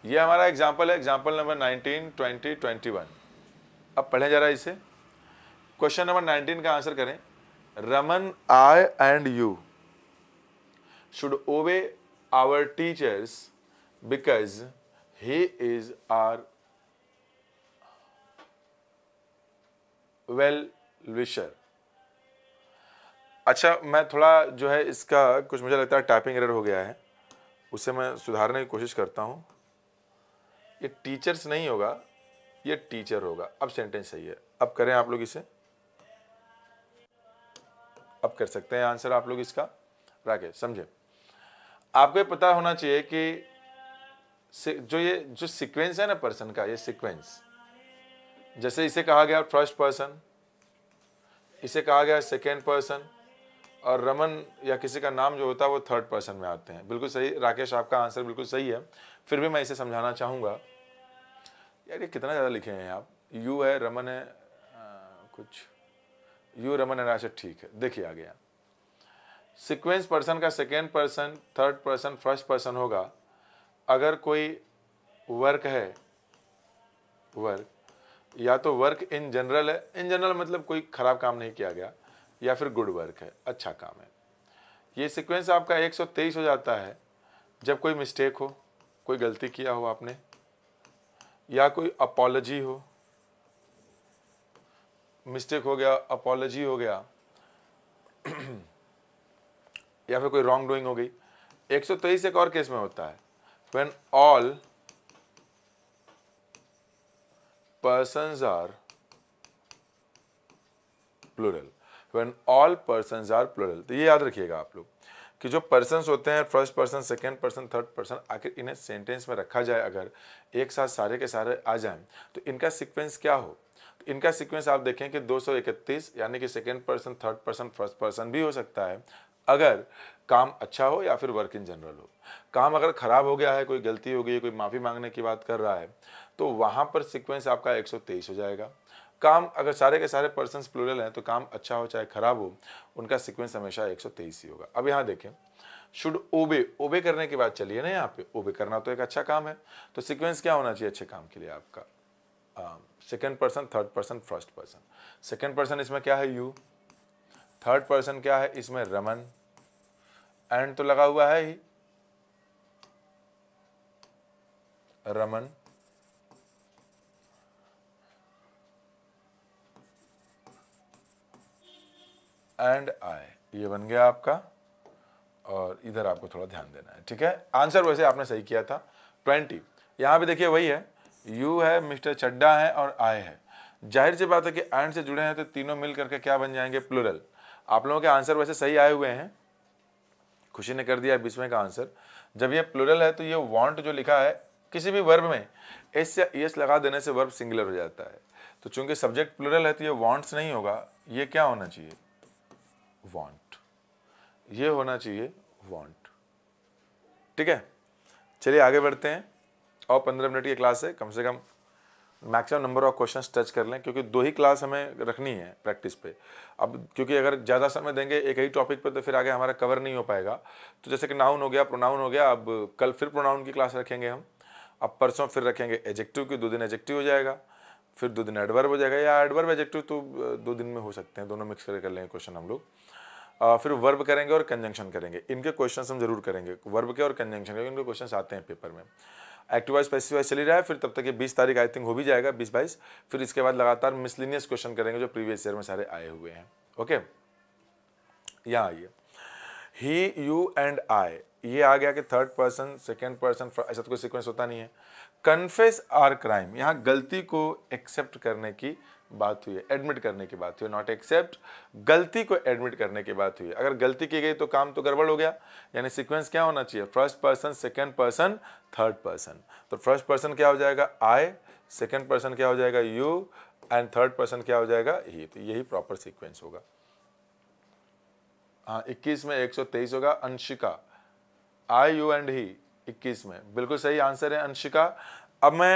ये हमारा एग्जाम्पल है example number nineteen twenty twenty one अब रहा है इसे क्वेश्चन नंबर नाइनटीन का आंसर करें Raman I and you should owe our teachers because he is our well wisher अच्छा मैं थोड़ा जो है इसका कुछ मुझे लगता है टाइपिंग एरर हो गया है उसे मैं सुधारने की कोशिश करता हूँ ये टीचर्स नहीं होगा ये टीचर होगा अब सेंटेंस सही है अब करें आप लोग इसे अब कर सकते हैं आंसर आप लोग इसका राकेश समझे आपको पता होना चाहिए कि जो ये जो सीक्वेंस है ना पर्सन का ये सीक्वेंस जैसे इसे कहा गया फर्स्ट पर्सन इसे कहा गया सेकेंड पर्सन और रमन या किसी का नाम जो होता है वो थर्ड पर्सन में आते हैं बिल्कुल सही राकेश आपका आंसर बिल्कुल सही है फिर भी मैं इसे समझाना चाहूँगा यार ये कितना ज़्यादा लिखे हैं आप यू है रमन है आ, कुछ यू रमन है अच्छा ठीक है देखिए आ गया सिक्वेंस पर्सन का second person third person first person होगा अगर कोई वर्क है वर्क या तो वर्क इन जनरल है इन जनरल मतलब कोई ख़राब काम नहीं किया गया या फिर गुड वर्क है अच्छा काम है ये सीक्वेंस आपका 123 हो जाता है जब कोई मिस्टेक हो कोई गलती किया हो आपने या कोई अपॉलॉजी हो मिस्टेक हो गया अपॉलॉजी हो गया या फिर कोई रॉन्ग डूइंग हो गई 123 एक और केस में होता है when all person are plural one all person are plural तो ये याद रखिएगा आप लोग कि जो पर्सन होते हैं first person second person third person आखिर इन्हें सेंटेंस में रखा जाए अगर एक साथ सारे के सारे आ जाएं तो इनका सिक्वेंस क्या हो तो इनका सिक्वेंस आप देखें कि इकतीस यानी कि second person third person first person भी हो सकता है अगर काम अच्छा हो या फिर वर्क इन जनरल हो काम अगर ख़राब हो गया है कोई गलती हो गई है कोई माफ़ी मांगने की बात कर रहा है तो वहाँ पर सिक्वेंस आपका 123 हो जाएगा काम अगर सारे के सारे पर्सन प्लूरल हैं तो काम अच्छा हो चाहे खराब हो उनका सिक्वेंस हमेशा एक ही होगा अब यहाँ देखें शुड ओबे ओबे करने के बाद चलिए ना यहाँ पे ओबे करना तो एक अच्छा काम है तो सिक्वेंस क्या होना चाहिए अच्छे काम के लिए आपका second person third person first person second person इसमें क्या है यू थर्ड पर्सन क्या है इसमें रमन एंड तो लगा हुआ है ही रमन एंड आई ये बन गया आपका और इधर आपको थोड़ा ध्यान देना है ठीक है आंसर वैसे आपने सही किया था ट्वेंटी यहाँ भी देखिए वही है यू है मिस्टर चड्डा है और आय है जाहिर सी बात है कि एंड से जुड़े हैं तो तीनों मिल करके क्या बन जाएंगे प्लुरल आप लोगों के आंसर वैसे सही आए हुए हैं खुशी ने कर दिया बीसवें का आंसर जब ये प्लुरल है तो ये वांट जो लिखा है किसी भी वर्ब में एस या एस e लगा देने से वर्ब सिंगुलर हो जाता है तो चूंकि सब्जेक्ट प्लुरल है तो ये वांट्स नहीं होगा ये क्या होना चाहिए वांट ये होना चाहिए वांट ठीक है चलिए आगे बढ़ते हैं और पंद्रह मिनट की क्लास है कम से कम maximum number of question touch कर लें क्योंकि दो ही क्लास हमें रखनी है प्रैक्टिस पे अब क्योंकि अगर ज़्यादा समय देंगे एक ही टॉपिक पे तो फिर आगे हमारा कवर नहीं हो पाएगा तो जैसे कि नाउन हो गया प्रोनाउन हो गया अब कल फिर प्रोनाउन की क्लास रखेंगे हम अब परसों फिर रखेंगे एजेक्टिव की दो दिन एजेक्टिव हो जाएगा फिर दो दिन एडवर्ब हो जाएगा या एडवर्ब एजेक्टिव तो दो दिन में हो सकते हैं दोनों मिक्स कर कर लेंगे क्वेश्चन हम लोग फिर वर्ब करेंगे और कंजंक्शन करेंगे इनके क्वेश्चन हम जरूर करेंगे वर्ब के और कंजंक्शन के इनके क्वेश्चन आते हैं पेपर में एक्टिवाइज पैसिवाइज चली रहा है फिर तब तक ये 20 तारीख आई थिंक हो भी जाएगा 20 बाईस फिर इसके बाद लगातार मिसलिनियस क्वेश्चन करेंगे जो प्रीवियस ईयर में सारे आए हुए हैं ओके यहाँ आइए ही यू एंड आई ये आ गया कि थर्ड पर्सन सेकेंड पर्सन ऐसा तो कोई सिक्वेंस होता नहीं है कन्फेस आर क्राइम यहाँ गलती को एक्सेप्ट करने की बात हुई है एडमिट करने की बात हुई नॉट एक्सेप्ट गलती को एडमिट करने की बात हुई अगर गलती की गई तो काम तो गड़बड़ हो गया यानी सीक्वेंस क्या होना चाहिए first person second person third person तो फर्स्ट पर्सन क्या हो जाएगा आई सेकेंड पर्सन क्या हो जाएगा यू एंड थर्ड पर्सन क्या हो जाएगा ही तो यही प्रॉपर सीक्वेंस होगा हाँ इक्कीस में एक होगा Anshika I you and he इक्कीस में बिल्कुल सही आंसर है अंशिका अब मैं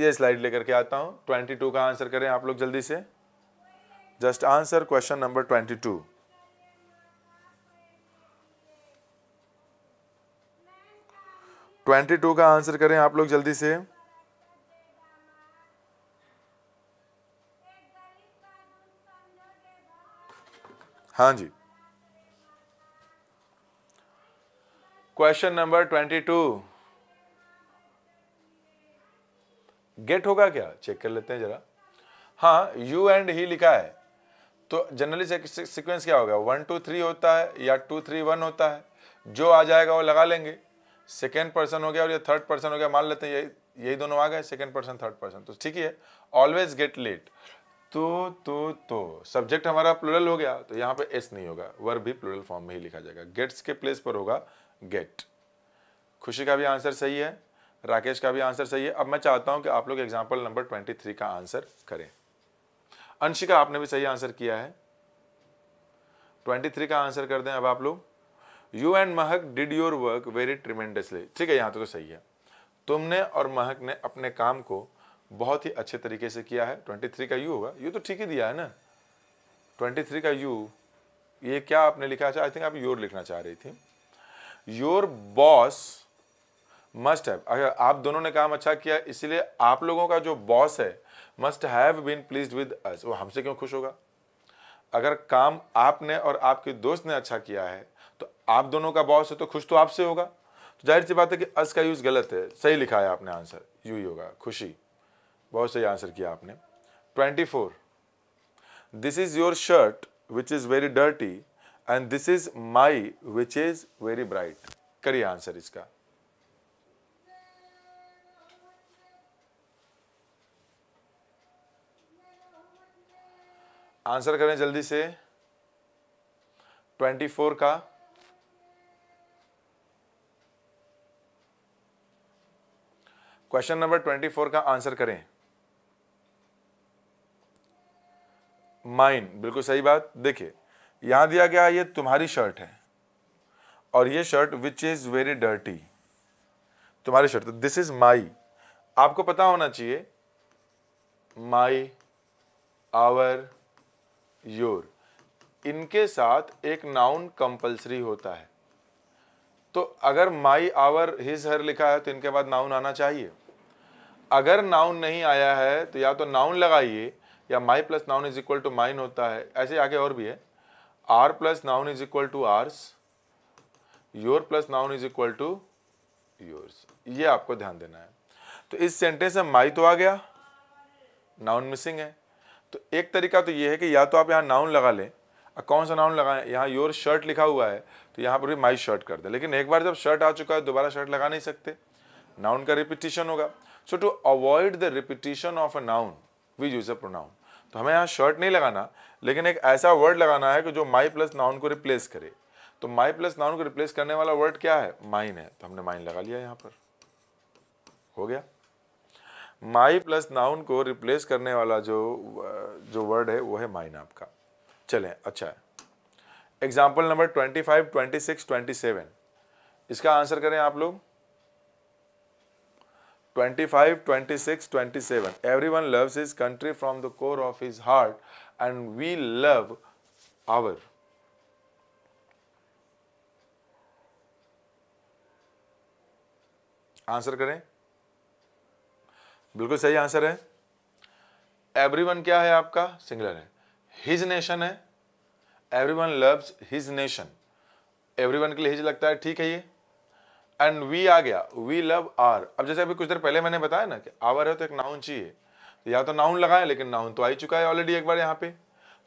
ये स्लाइड लेकर के आता हूँ ट्वेंटी टू का आंसर करें आप लोग जल्दी से just answer question number twenty two twenty two का आंसर करें आप लोग जल्दी से हाँ जी question number twenty two get होगा क्या चेक कर लेते हैं जरा हाँ यू एंड ही लिखा है तो जनरली सीक्वेंस क्या होगा वन टू थ्री होता है या टू थ्री वन होता है जो आ जाएगा वो लगा लेंगे सेकेंड पर्सन हो गया और ये थर्ड पर्सन हो गया मान लेते हैं यही यही दोनों आ गए सेकेंड पर्सन थर्ड पर्सन तो ठीक ही है ऑलवेज गेट लेट तो तो तो सब्जेक्ट हमारा प्लूरल हो गया तो यहाँ पे एस नहीं होगा वर्ब भी प्लुरल फॉर्म में ही लिखा जाएगा गेट्स के प्लेस पर होगा गेट खुशी का भी आंसर सही है राकेश का भी आंसर सही है अब मैं चाहता हूं कि आप लोग एग्जाम्पल नंबर ट्वेंटी थ्री का आंसर करें अंशिका आपने भी सही आंसर किया है ट्वेंटी थ्री का आंसर कर दें अब आप लोग you and Mahak did your work very tremendously ठीक है यहाँ तो, तो सही है तुमने और महक ने अपने काम को बहुत ही अच्छे तरीके से किया है ट्वेंटी थ्री का यू होगा यू तो ठीक ही दिया है ना ट्वेंटी थ्री का यू ये क्या आपने लिखा आई थिंक आप योर लिखना चाह रही थी योर बॉस मस्ट हैव अगर आप दोनों ने काम अच्छा किया इसलिए आप लोगों का जो बॉस है must have been pleased with us वो हमसे क्यों खुश होगा अगर काम आपने और आपके दोस्त ने अच्छा किया है तो आप दोनों का बॉस है तो खुश तो आपसे होगा तो जाहिर सी बात है कि अस का यूज़ गलत है सही लिखा है आपने आंसर यू ही होगा खुशी बहुत सही आंसर किया आपने twenty four this is your shirt which is very dirty and this is my which is very bright करिए आंसर इसका आंसर करें जल्दी से 24 का क्वेश्चन नंबर 24 का आंसर करें माइन बिल्कुल सही बात देखिए यहां दिया गया ये तुम्हारी शर्ट है और ये shirt which is very dirty तुम्हारी शर्ट दिस इज माई आपको पता होना चाहिए माई आवर योर इनके साथ एक नाउन कंपलसरी होता है तो अगर माई आवर हिज हर लिखा है तो इनके बाद नाउन आना चाहिए अगर नाउन नहीं आया है तो या तो नाउन लगाइए या my plus noun is equal to mine होता है ऐसे आगे और भी है our plus noun is equal to ours your plus noun is equal to yours ये आपको ध्यान देना है तो इस सेंटेंस में माई तो आ गया नाउन मिसिंग है तो एक तरीका तो ये है कि या तो आप यहाँ नाउन लगा लें कौन सा नाउन लगाएं यहाँ योर शर्ट लिखा हुआ है तो यहाँ पर भी माई शर्ट कर दें लेकिन एक बार जब शर्ट आ चुका है दोबारा शर्ट लगा नहीं सकते नाउन का रिपीटिशन होगा so to avoid the repetition of a noun we use a pronoun तो हमें यहाँ शर्ट नहीं लगाना लेकिन एक ऐसा वर्ड लगाना है कि जो माई प्लस नाउन को रिप्लेस करे तो माई प्लस नाउन को रिप्लेस करने वाला वर्ड क्या है माइन है तो हमने माइन लगा लिया यहाँ पर हो गया माई प्लस नाउन को रिप्लेस करने वाला जो जो वर्ड है वो है माइन आपका चले अच्छा है example number twenty five twenty six twenty seven इसका आंसर करें आप लोग twenty five twenty six twenty seven everyone loves his country from the core of his heart and we love our answer करें बिल्कुल सही आंसर है एवरीवन क्या है आपका सिंगलर है हिज नेशन है everyone loves his nation everyone के लिए हिज लगता है ठीक है ये एंड वी आ गया वी लव आर अब जैसे अभी कुछ देर पहले मैंने बताया ना कि आवर है तो एक नाउन चाहिए तो या तो नाउन लगाए लेकिन नाउन तो आ ही चुका है ऑलरेडी एक बार यहाँ पे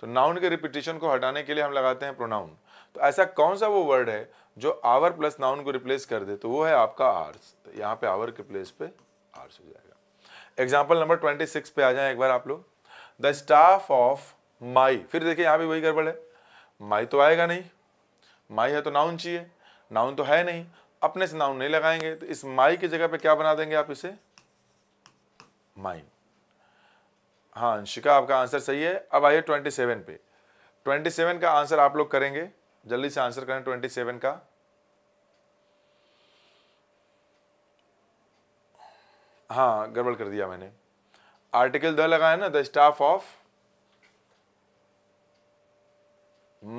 तो नाउन के रिपीटेशन को हटाने के लिए हम लगाते हैं प्रोनाउन तो ऐसा कौन सा वो वर्ड है जो आवर प्लस नाउन को रिप्लेस कर दे तो वो है आपका आर्स तो यहाँ पे आवर के प्लेस पे आर्स हो जाएगा एग्जाम्पल नंबर ट्वेंटी सिक्स पे आ जाए एक बार आप लोग द स्टाफ ऑफ माई फिर देखिए यहाँ भी वही गड़बड़ है माई तो आएगा नहीं माई है तो नाउन चाहिए नाउन तो है नहीं अपने से नाउन नहीं लगाएंगे तो इस माई की जगह पे क्या बना देंगे आप इसे माइन हाँ अंशिका आपका आंसर सही है अब आइए ट्वेंटी सेवन पे ट्वेंटी सेवन का आंसर आप लोग करेंगे जल्दी से आंसर करें ट्वेंटी सेवन का हाँ गड़बड़ कर दिया मैंने आर्टिकल द लगाया ना the staff of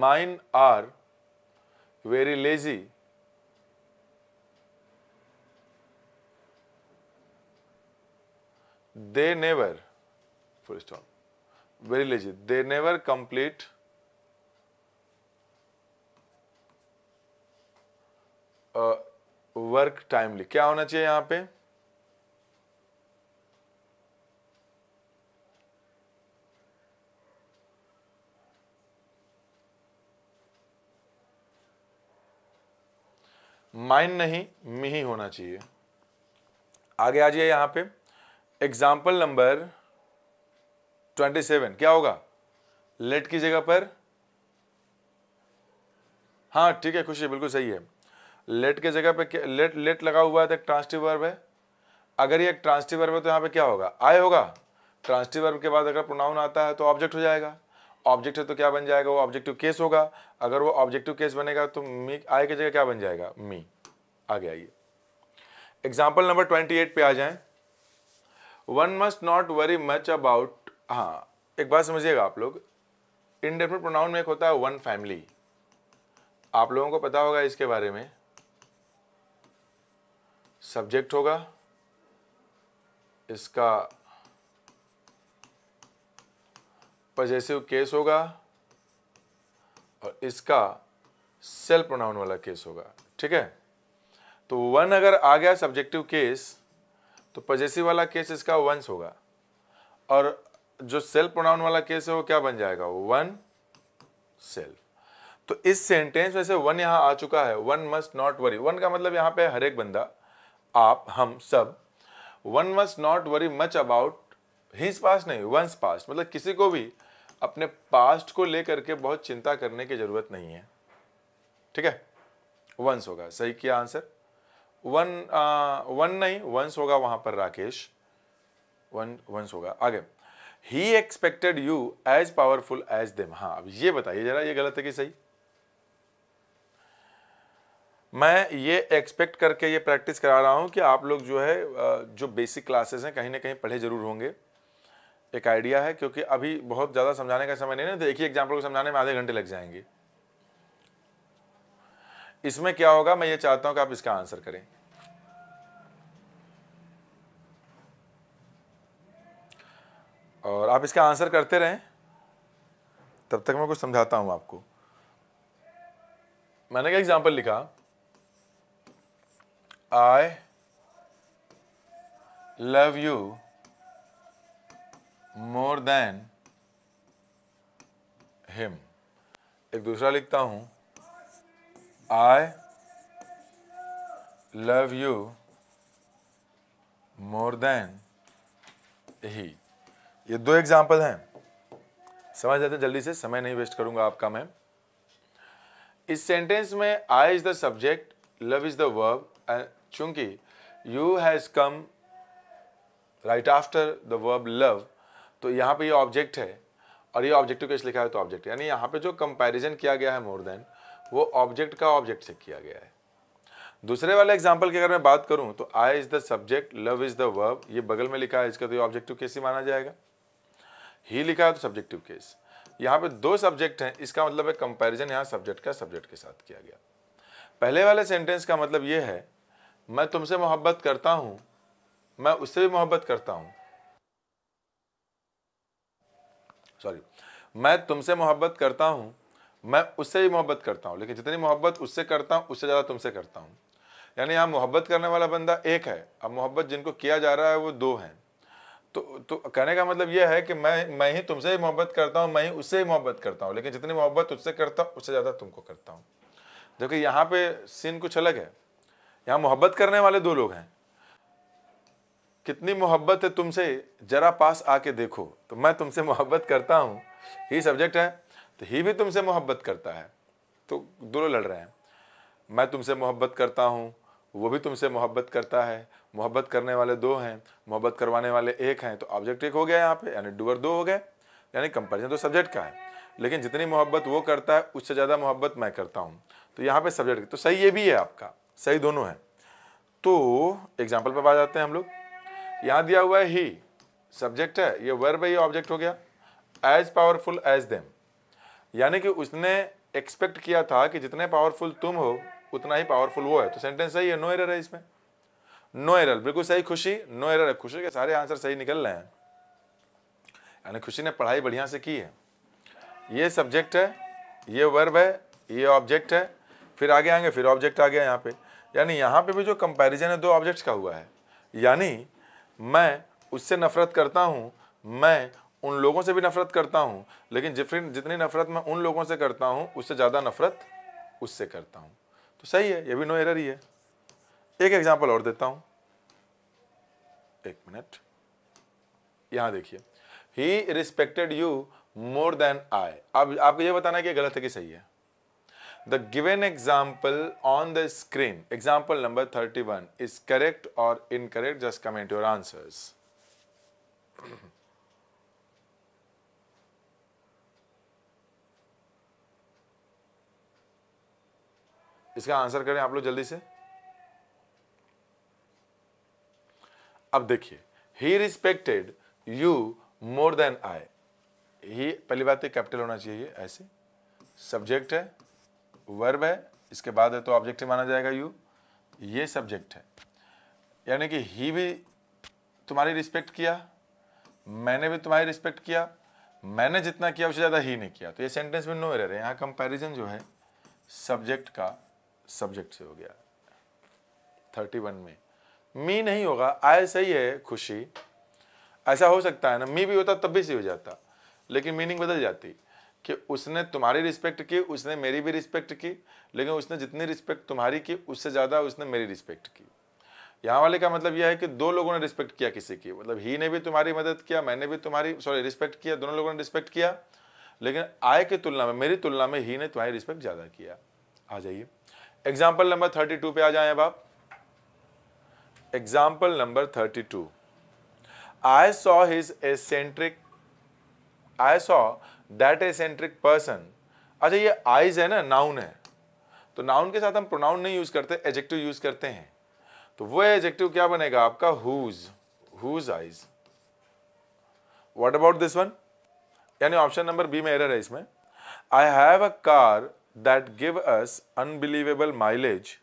mine are very lazy they never full stop very lazy they never complete work timely क्या होना चाहिए यहां पे माइन नहीं मी ही होना चाहिए आगे आ जाइए यहां पे एग्जाम्पल नंबर ट्वेंटी सेवन क्या होगा लेट की जगह पर हाँ ठीक है खुशी बिल्कुल सही है लेट के जगह पे लेट लेट लगा हुआ है तो एक ट्रांसटिव वर्ब है अगर ये एक ट्रांसटिव वर्ब है तो यहाँ पे क्या होगा आए होगा ट्रांसटिव वर्ब के बाद अगर प्रोनाउन आता है तो ऑब्जेक्ट हो जाएगा ऑब्जेक्ट है तो क्या बन जाएगा वो ऑब्जेक्टिव केस होगा अगर वो ऑब्जेक्टिव केस बनेगा तो मी आई की जगह क्या बन जाएगा मी आगे आइए एग्जाम्पल नंबर ट्वेंटी एट पे आ जाए one must not worry much about हाँ एक बात समझिएगा आप लोग इनडेफिनेट प्रोनाउन में एक होता है वन फैमिली आप लोगों को पता होगा इसके बारे में सब्जेक्ट होगा इसका पजेसिव केस होगा और इसका सेल्फ प्रोनाउन वाला केस होगा ठीक है तो वन अगर आ गया सब्जेक्टिव केस तो पजेसिव वाला केस इसका वंस होगा और जो सेल्फ प्रोनाउन वाला केस है वो क्या बन जाएगा वन सेल्फ तो इस सेंटेंस में से वन यहां आ चुका है one must not worry one का मतलब यहां पे हर एक बंदा आप हम सब one must not worry much about his पास नहीं वंस पास मतलब किसी को भी अपने पास्ट को लेकर के बहुत चिंता करने की ज़रूरत नहीं है ठीक है वंस होगा सही किया आंसर वन आ, वन नहीं वंस होगा वहां पर राकेश वन वंस होगा आगे ही expected you as powerful as them हाँ अब ये बताइए जरा ये गलत है कि सही मैं ये एक्सपेक्ट करके ये प्रैक्टिस करा रहा हूं कि आप लोग जो है जो बेसिक क्लासेस हैं कहीं ना कहीं पढ़े जरूर होंगे एक आइडिया है क्योंकि अभी बहुत ज़्यादा समझाने का समय नहीं है तो एक ही एग्जाम्पल को समझाने में आधे घंटे लग जाएंगे इसमें क्या होगा मैं ये चाहता हूं कि आप इसका आंसर करें और आप इसका आंसर करते रहें तब तक मैं कुछ समझाता हूं आपको मैंने क्या एग्जाम्पल लिखा I love you more than him एक दूसरा लिखता हूं I love you more than he ये दो एग्जाम्पल हैं समझ जाते जल्दी से समय नहीं वेस्ट करूंगा आपका मैं इस सेंटेंस में I is the subject love is the verb and चूंकि you has come right after the verb love तो यहाँ पे ये ऑब्जेक्ट है और ये ऑब्जेक्टिव केस लिखा है तो ऑब्जेक्ट यानी यहाँ पे जो कंपैरिजन किया गया है मोर देन वो ऑब्जेक्ट का ऑब्जेक्ट से किया गया है दूसरे वाले एग्जाम्पल की अगर मैं बात करूँ तो I is the subject love is the verb ये बगल में लिखा है इसका तो ये ऑब्जेक्टिव केस ही माना जाएगा ही लिखा है तो सब्जेक्टिव केस यहाँ पे दो सब्जेक्ट हैं इसका मतलब है कंपेरिजन यहाँ सब्जेक्ट का सब्जेक्ट के साथ किया गया पहले वाले सेंटेंस का मतलब ये है मैं तुमसे मोहब्बत करता हूँ मैं उससे भी मोहब्बत करता हूँ सॉरी मैं तुमसे मोहब्बत करता हूँ मैं उससे भी मोहब्बत करता हूँ लेकिन जितनी मोहब्बत उससे करता हूँ उससे ज़्यादा तुमसे करता हूँ यानी यहाँ मोहब्बत करने वाला बंदा एक है अब मोहब्बत जिनको किया जा रहा है वो दो हैं तो तो कहने का मतलब यह है कि मैं मैं ही तुमसे ही मोहब्बत करता हूँ मैं ही उससे ही मोहब्बत करता हूँ लेकिन जितनी मोहब्बत उससे करता हूँ उससे ज़्यादा तुमको करता हूँ देखो यहाँ पे सीन कुछ अलग है यहाँ मोहब्बत करने वाले दो लोग हैं कितनी मोहब्बत है तुमसे जरा पास आके देखो तो मैं तुमसे मोहब्बत करता हूँ ही सब्जेक्ट है तो ही भी तुमसे मोहब्बत करता है तो दोनों लड़ रहे हैं मैं तुमसे मोहब्बत करता हूँ वो भी तुमसे मोहब्बत करता है मोहब्बत करने वाले दो हैं मोहब्बत करवाने वाले एक हैं तो ऑब्जेक्ट एक हो गया यहाँ पे यानी डूअर दो हो गए यानी कंपेरिजन तो सब्जेक्ट का है लेकिन जितनी मोहब्बत वो करता है उससे ज़्यादा मोहब्बत मैं करता हूँ तो यहाँ पे सब्जेक्ट तो सही ये भी है आपका सही दोनों है तो एग्जाम्पल पर आ जाते हैं हम लोग यहां दिया हुआ है ही सब्जेक्ट है ये वर्ब है ये ऑब्जेक्ट हो गया एज पावरफुल एज देम यानी कि उसने एक्सपेक्ट किया था कि जितने पावरफुल तुम हो उतना ही पावरफुल वो है तो सेंटेंस सही है नो एरर है इसमें नो एरर बिल्कुल सही खुशी नो एरर है खुशी के सारे आंसर सही निकल रहे हैं यानी खुशी ने पढ़ाई बढ़िया से की है ये सब्जेक्ट है ये वर्ब है ये ऑब्जेक्ट है फिर आगे आएंगे फिर ऑब्जेक्ट आ गया यहाँ पे यानी यहाँ पे भी जो कंपैरिजन है दो ऑब्जेक्ट्स का हुआ है यानी मैं उससे नफ़रत करता हूँ मैं उन लोगों से भी नफ़रत करता हूँ लेकिन जितनी जितनी नफ़रत मैं उन लोगों से करता हूँ उससे ज़्यादा नफ़रत उससे करता हूँ तो सही है ये भी नो एरर ही है एक एग्जाम्पल और देता हूँ एक मिनट यहाँ देखिए he respected you more than I अब आपको ये बताना है कि गलत है कि सही है the given example on the screen example number thirty one is correct और incorrect just comment your answer इसका आंसर करें आप लोग जल्दी से अब देखिए he respected you more than I ही पहली बात तो कैपिटल होना चाहिए ऐसे सब्जेक्ट है वर्ब है इसके बाद है तो ऑब्जेक्टिव माना जाएगा यू ये सब्जेक्ट है यानी कि ही भी तुम्हारी रिस्पेक्ट किया मैंने भी तुम्हारी रिस्पेक्ट किया मैंने जितना किया उससे ज़्यादा ही ने किया तो ये सेंटेंस में नो एरर है यहाँ कंपैरिजन जो है सब्जेक्ट का सब्जेक्ट से हो गया थर्टी वन में मी नहीं होगा आय सही है खुशी ऐसा हो सकता है ना मी भी होता तब भी सही हो जाता लेकिन मीनिंग बदल जाती कि उसने तुम्हारी रिस्पेक्ट की उसने मेरी भी रिस्पेक्ट की लेकिन उसने जितनी रिस्पेक्ट तुम्हारी की उससे ज़्यादा उसने मेरी रिस्पेक्ट की यहाँ वाले का मतलब यह है कि दो लोगों ने रिस्पेक्ट किया किसी की मतलब ही ने भी तुम्हारी मदद किया मैंने भी तुम्हारी सॉरी रिस्पेक्ट किया दोनों लोगों ने रिस्पेक्ट किया लेकिन आय की तुलना में मेरी तुलना में ही ने तुम्हारी रिस्पेक्ट ज़्यादा किया आ जाइए एग्जाम्पल नंबर थर्टी टू पे आ जाए अब आप example number thirty two I saw his eccentric I saw that eccentric person अच्छा ये आइज है ना नाउन है तो नाउन के साथ हम प्रोनाउन नहीं यूज़ करते एजेक्टिव यूज़ करते हैं तो वो एजेक्टिव क्या बनेगा आपका whose whose eyes what about this one यानी ऑप्शन नंबर बी में एरर है इसमें I have a car that give us unbelievable mileage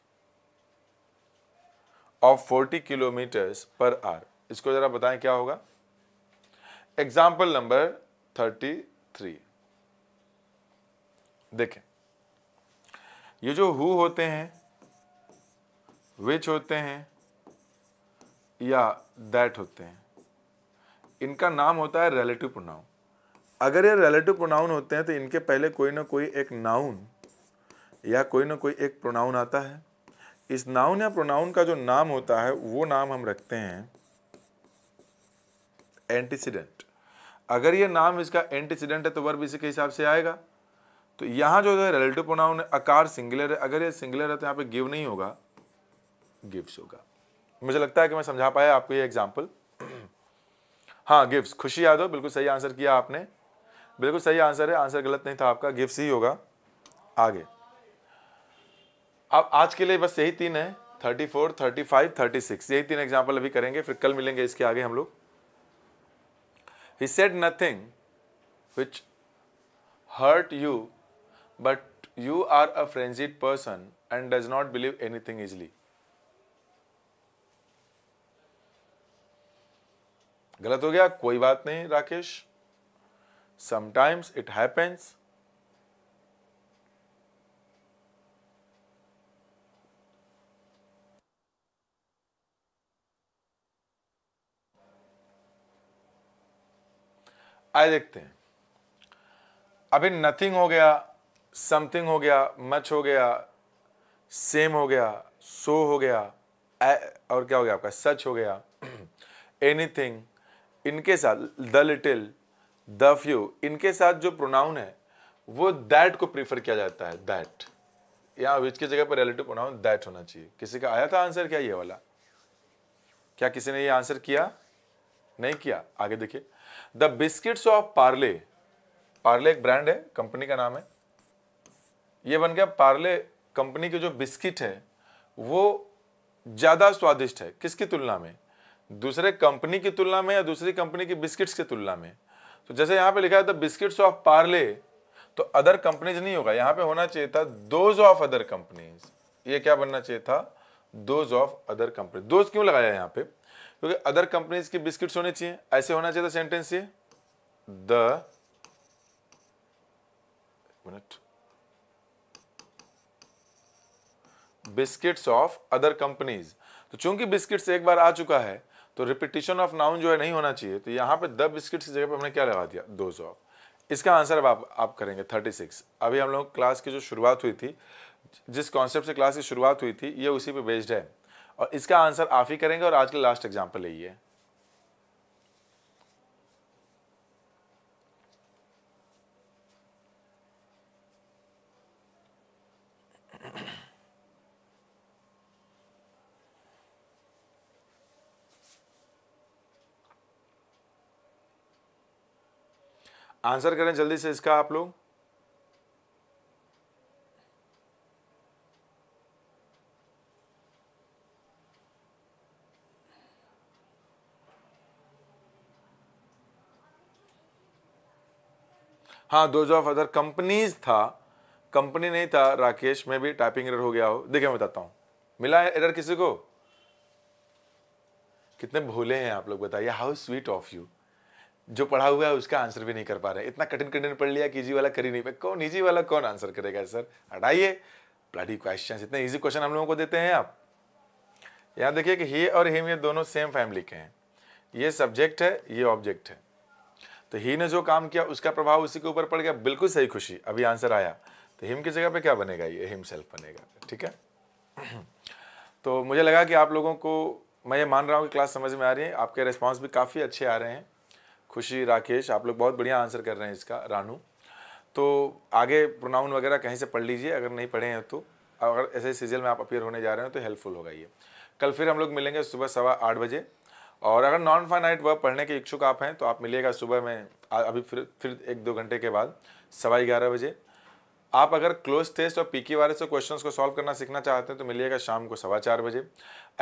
of 40 kilometre per hour इसको ज़रा बताएं क्या होगा एग्जाम्पल नंबर थर्टी थ्री देखें ये जो हु होते हैं विच होते हैं या दैट होते हैं इनका नाम होता है रिलेटिव प्रोनाउन अगर ये रिलेटिव प्रोनाउन होते हैं तो इनके पहले कोई ना कोई एक नाउन या कोई ना कोई एक प्रोनाउन आता है इस नाउन या प्रोनाउन का जो नाम होता है वो नाम हम रखते हैं एंटीसीडेंट अगर ये नाम इसका एंटीसीडेंट है तो वर्ब इसी के हिसाब से आएगा तो यहाँ जो है रिलेटिव प्रोनाउन अकार सिंगुलर है अगर ये सिंगुलर है तो यहाँ पे गिव नहीं होगा गिव्स होगा मुझे लगता है कि मैं समझा पाया आपको ये एग्जाम्पल हाँ गिव्स खुशी यादव बिल्कुल सही आंसर किया आपने बिल्कुल सही आंसर है आंसर गलत नहीं था आपका गिफ्ट ही होगा आगे अब आज के लिए बस यही तीन है thirty four thirty five thirty six यही तीन एग्जाम्पल अभी करेंगे फिर कल मिलेंगे इसके आगे हम लोग He said nothing which hurt you, but you are a frenzied person and does not believe anything easily. गलत हो गया कोई बात नहीं राकेश समटाइम्स इट हैपेंस आए देखते हैं अभी नथिंग हो गया समथिंग हो गया मच हो गया सेम हो गया सो हो गया और क्या हो गया आपका सच हो गया एनीथिंग इनके साथ द लिटिल द फ्यू इनके साथ जो प्रोनाउन है वो दैट को प्रीफर किया जाता है दैट यहाँ विच की जगह पर रिलेटिव प्रोनाउन दैट होना चाहिए किसी का आया था आंसर क्या ये वाला क्या किसी ने ये आंसर किया नहीं किया आगे देखिए the biscuits of Parle Parle एक ब्रांड है कंपनी का नाम है ये बन गया पार्ले कंपनी के जो बिस्किट है वो ज़्यादा स्वादिष्ट है किसकी तुलना में दूसरे कंपनी की तुलना में या दूसरी कंपनी की बिस्किट्स की तुलना में तो जैसे यहां पे लिखा है द बिस्किट्स ऑफ पार्ले तो अदर कंपनीज नहीं होगा यहां पे होना चाहिए था दोज ऑफ अदर कंपनीज ये क्या बनना चाहिए था those of other company those क्यों लगाया यहां पर क्योंकि अदर कंपनीज के बिस्किट्स होने चाहिए ऐसे होना चाहिए सेंटेंस ये the minute biscuits of other companies तो चूंकि बिस्किट्स एक बार आ चुका है तो रिपीटिशन ऑफ नाउन जो है नहीं होना चाहिए तो यहाँ पे द बिस्किट्स की जगह पे हमने क्या लगा दिया दो ऑफ इसका आंसर अब आप आप करेंगे सिक्स अभी हम लोग क्लास की जो शुरुआत हुई थी जिस कॉन्सेप्ट से क्लास की शुरुआत हुई थी ये उसी पे बेस्ड है और इसका आंसर आप ही करेंगे और आज का लास्ट एग्जाम्पल यही है आंसर करें जल्दी से इसका आप लोग हाँ दोज ऑफ अदर कंपनीज था कंपनी नहीं था राकेश में भी टाइपिंग एरर हो गया हो देखिए मैं बताता हूँ मिला है एरर किसी को कितने भोले हैं आप लोग बताइए हाउ स्वीट ऑफ यू जो पढ़ा हुआ है उसका आंसर भी नहीं कर पा रहे इतना कठिन कठिन पढ़ लिया कि इजी वाला कर ही नहीं पे कौन इजी वाला कौन आंसर करेगा सर हटाइए ब्लडी क्वेश्चन इतने इजी क्वेश्चन हम लोगों को देते हैं आप यहाँ देखिए कि ही और हिम ये दोनों सेम फैमिली के हैं ये सब्जेक्ट है ये ऑब्जेक्ट है तो ही ने जो काम किया उसका प्रभाव उसी के ऊपर पड़ गया बिल्कुल सही खुशी अभी आंसर आया तो हिम की जगह पे क्या बनेगा ये हिम सेल्फ बनेगा ठीक है तो मुझे लगा कि आप लोगों को मैं ये मान रहा हूँ कि क्लास समझ में आ रही है आपके रिस्पॉन्स भी काफ़ी अच्छे आ रहे हैं खुशी राकेश आप लोग बहुत बढ़िया आंसर कर रहे हैं इसका रानू तो आगे प्रोनाउन वगैरह कहीं से पढ़ लीजिए अगर नहीं पढ़े हैं तो अगर ऐसे सीजल में आप अपियर होने जा रहे हो तो हेल्पफुल होगा ये कल फिर हम लोग मिलेंगे सुबह सवा आठ बजे और अगर नॉन फाइनाइट वर्ब पढ़ने के इच्छुक आप हैं तो आप मिलिएगा सुबह में अभी फिर फिर एक दो घंटे के बाद सवा ग्यारह बजे आप अगर क्लोज टेस्ट और पीकी वाले से क्वेश्चंस को सॉल्व करना सीखना चाहते हैं तो मिलिएगा शाम को सवा चार बजे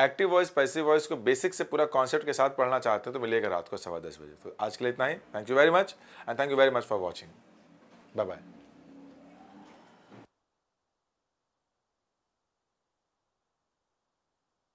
एक्टिव वॉइस पैसिव वॉइस को बेसिक से पूरा कॉन्सेप्ट के साथ पढ़ना चाहते हैं तो मिलिएगा रात को सवा दस बजे तो आज के लिए इतना ही thank you very much and thank you very much for watching bye bye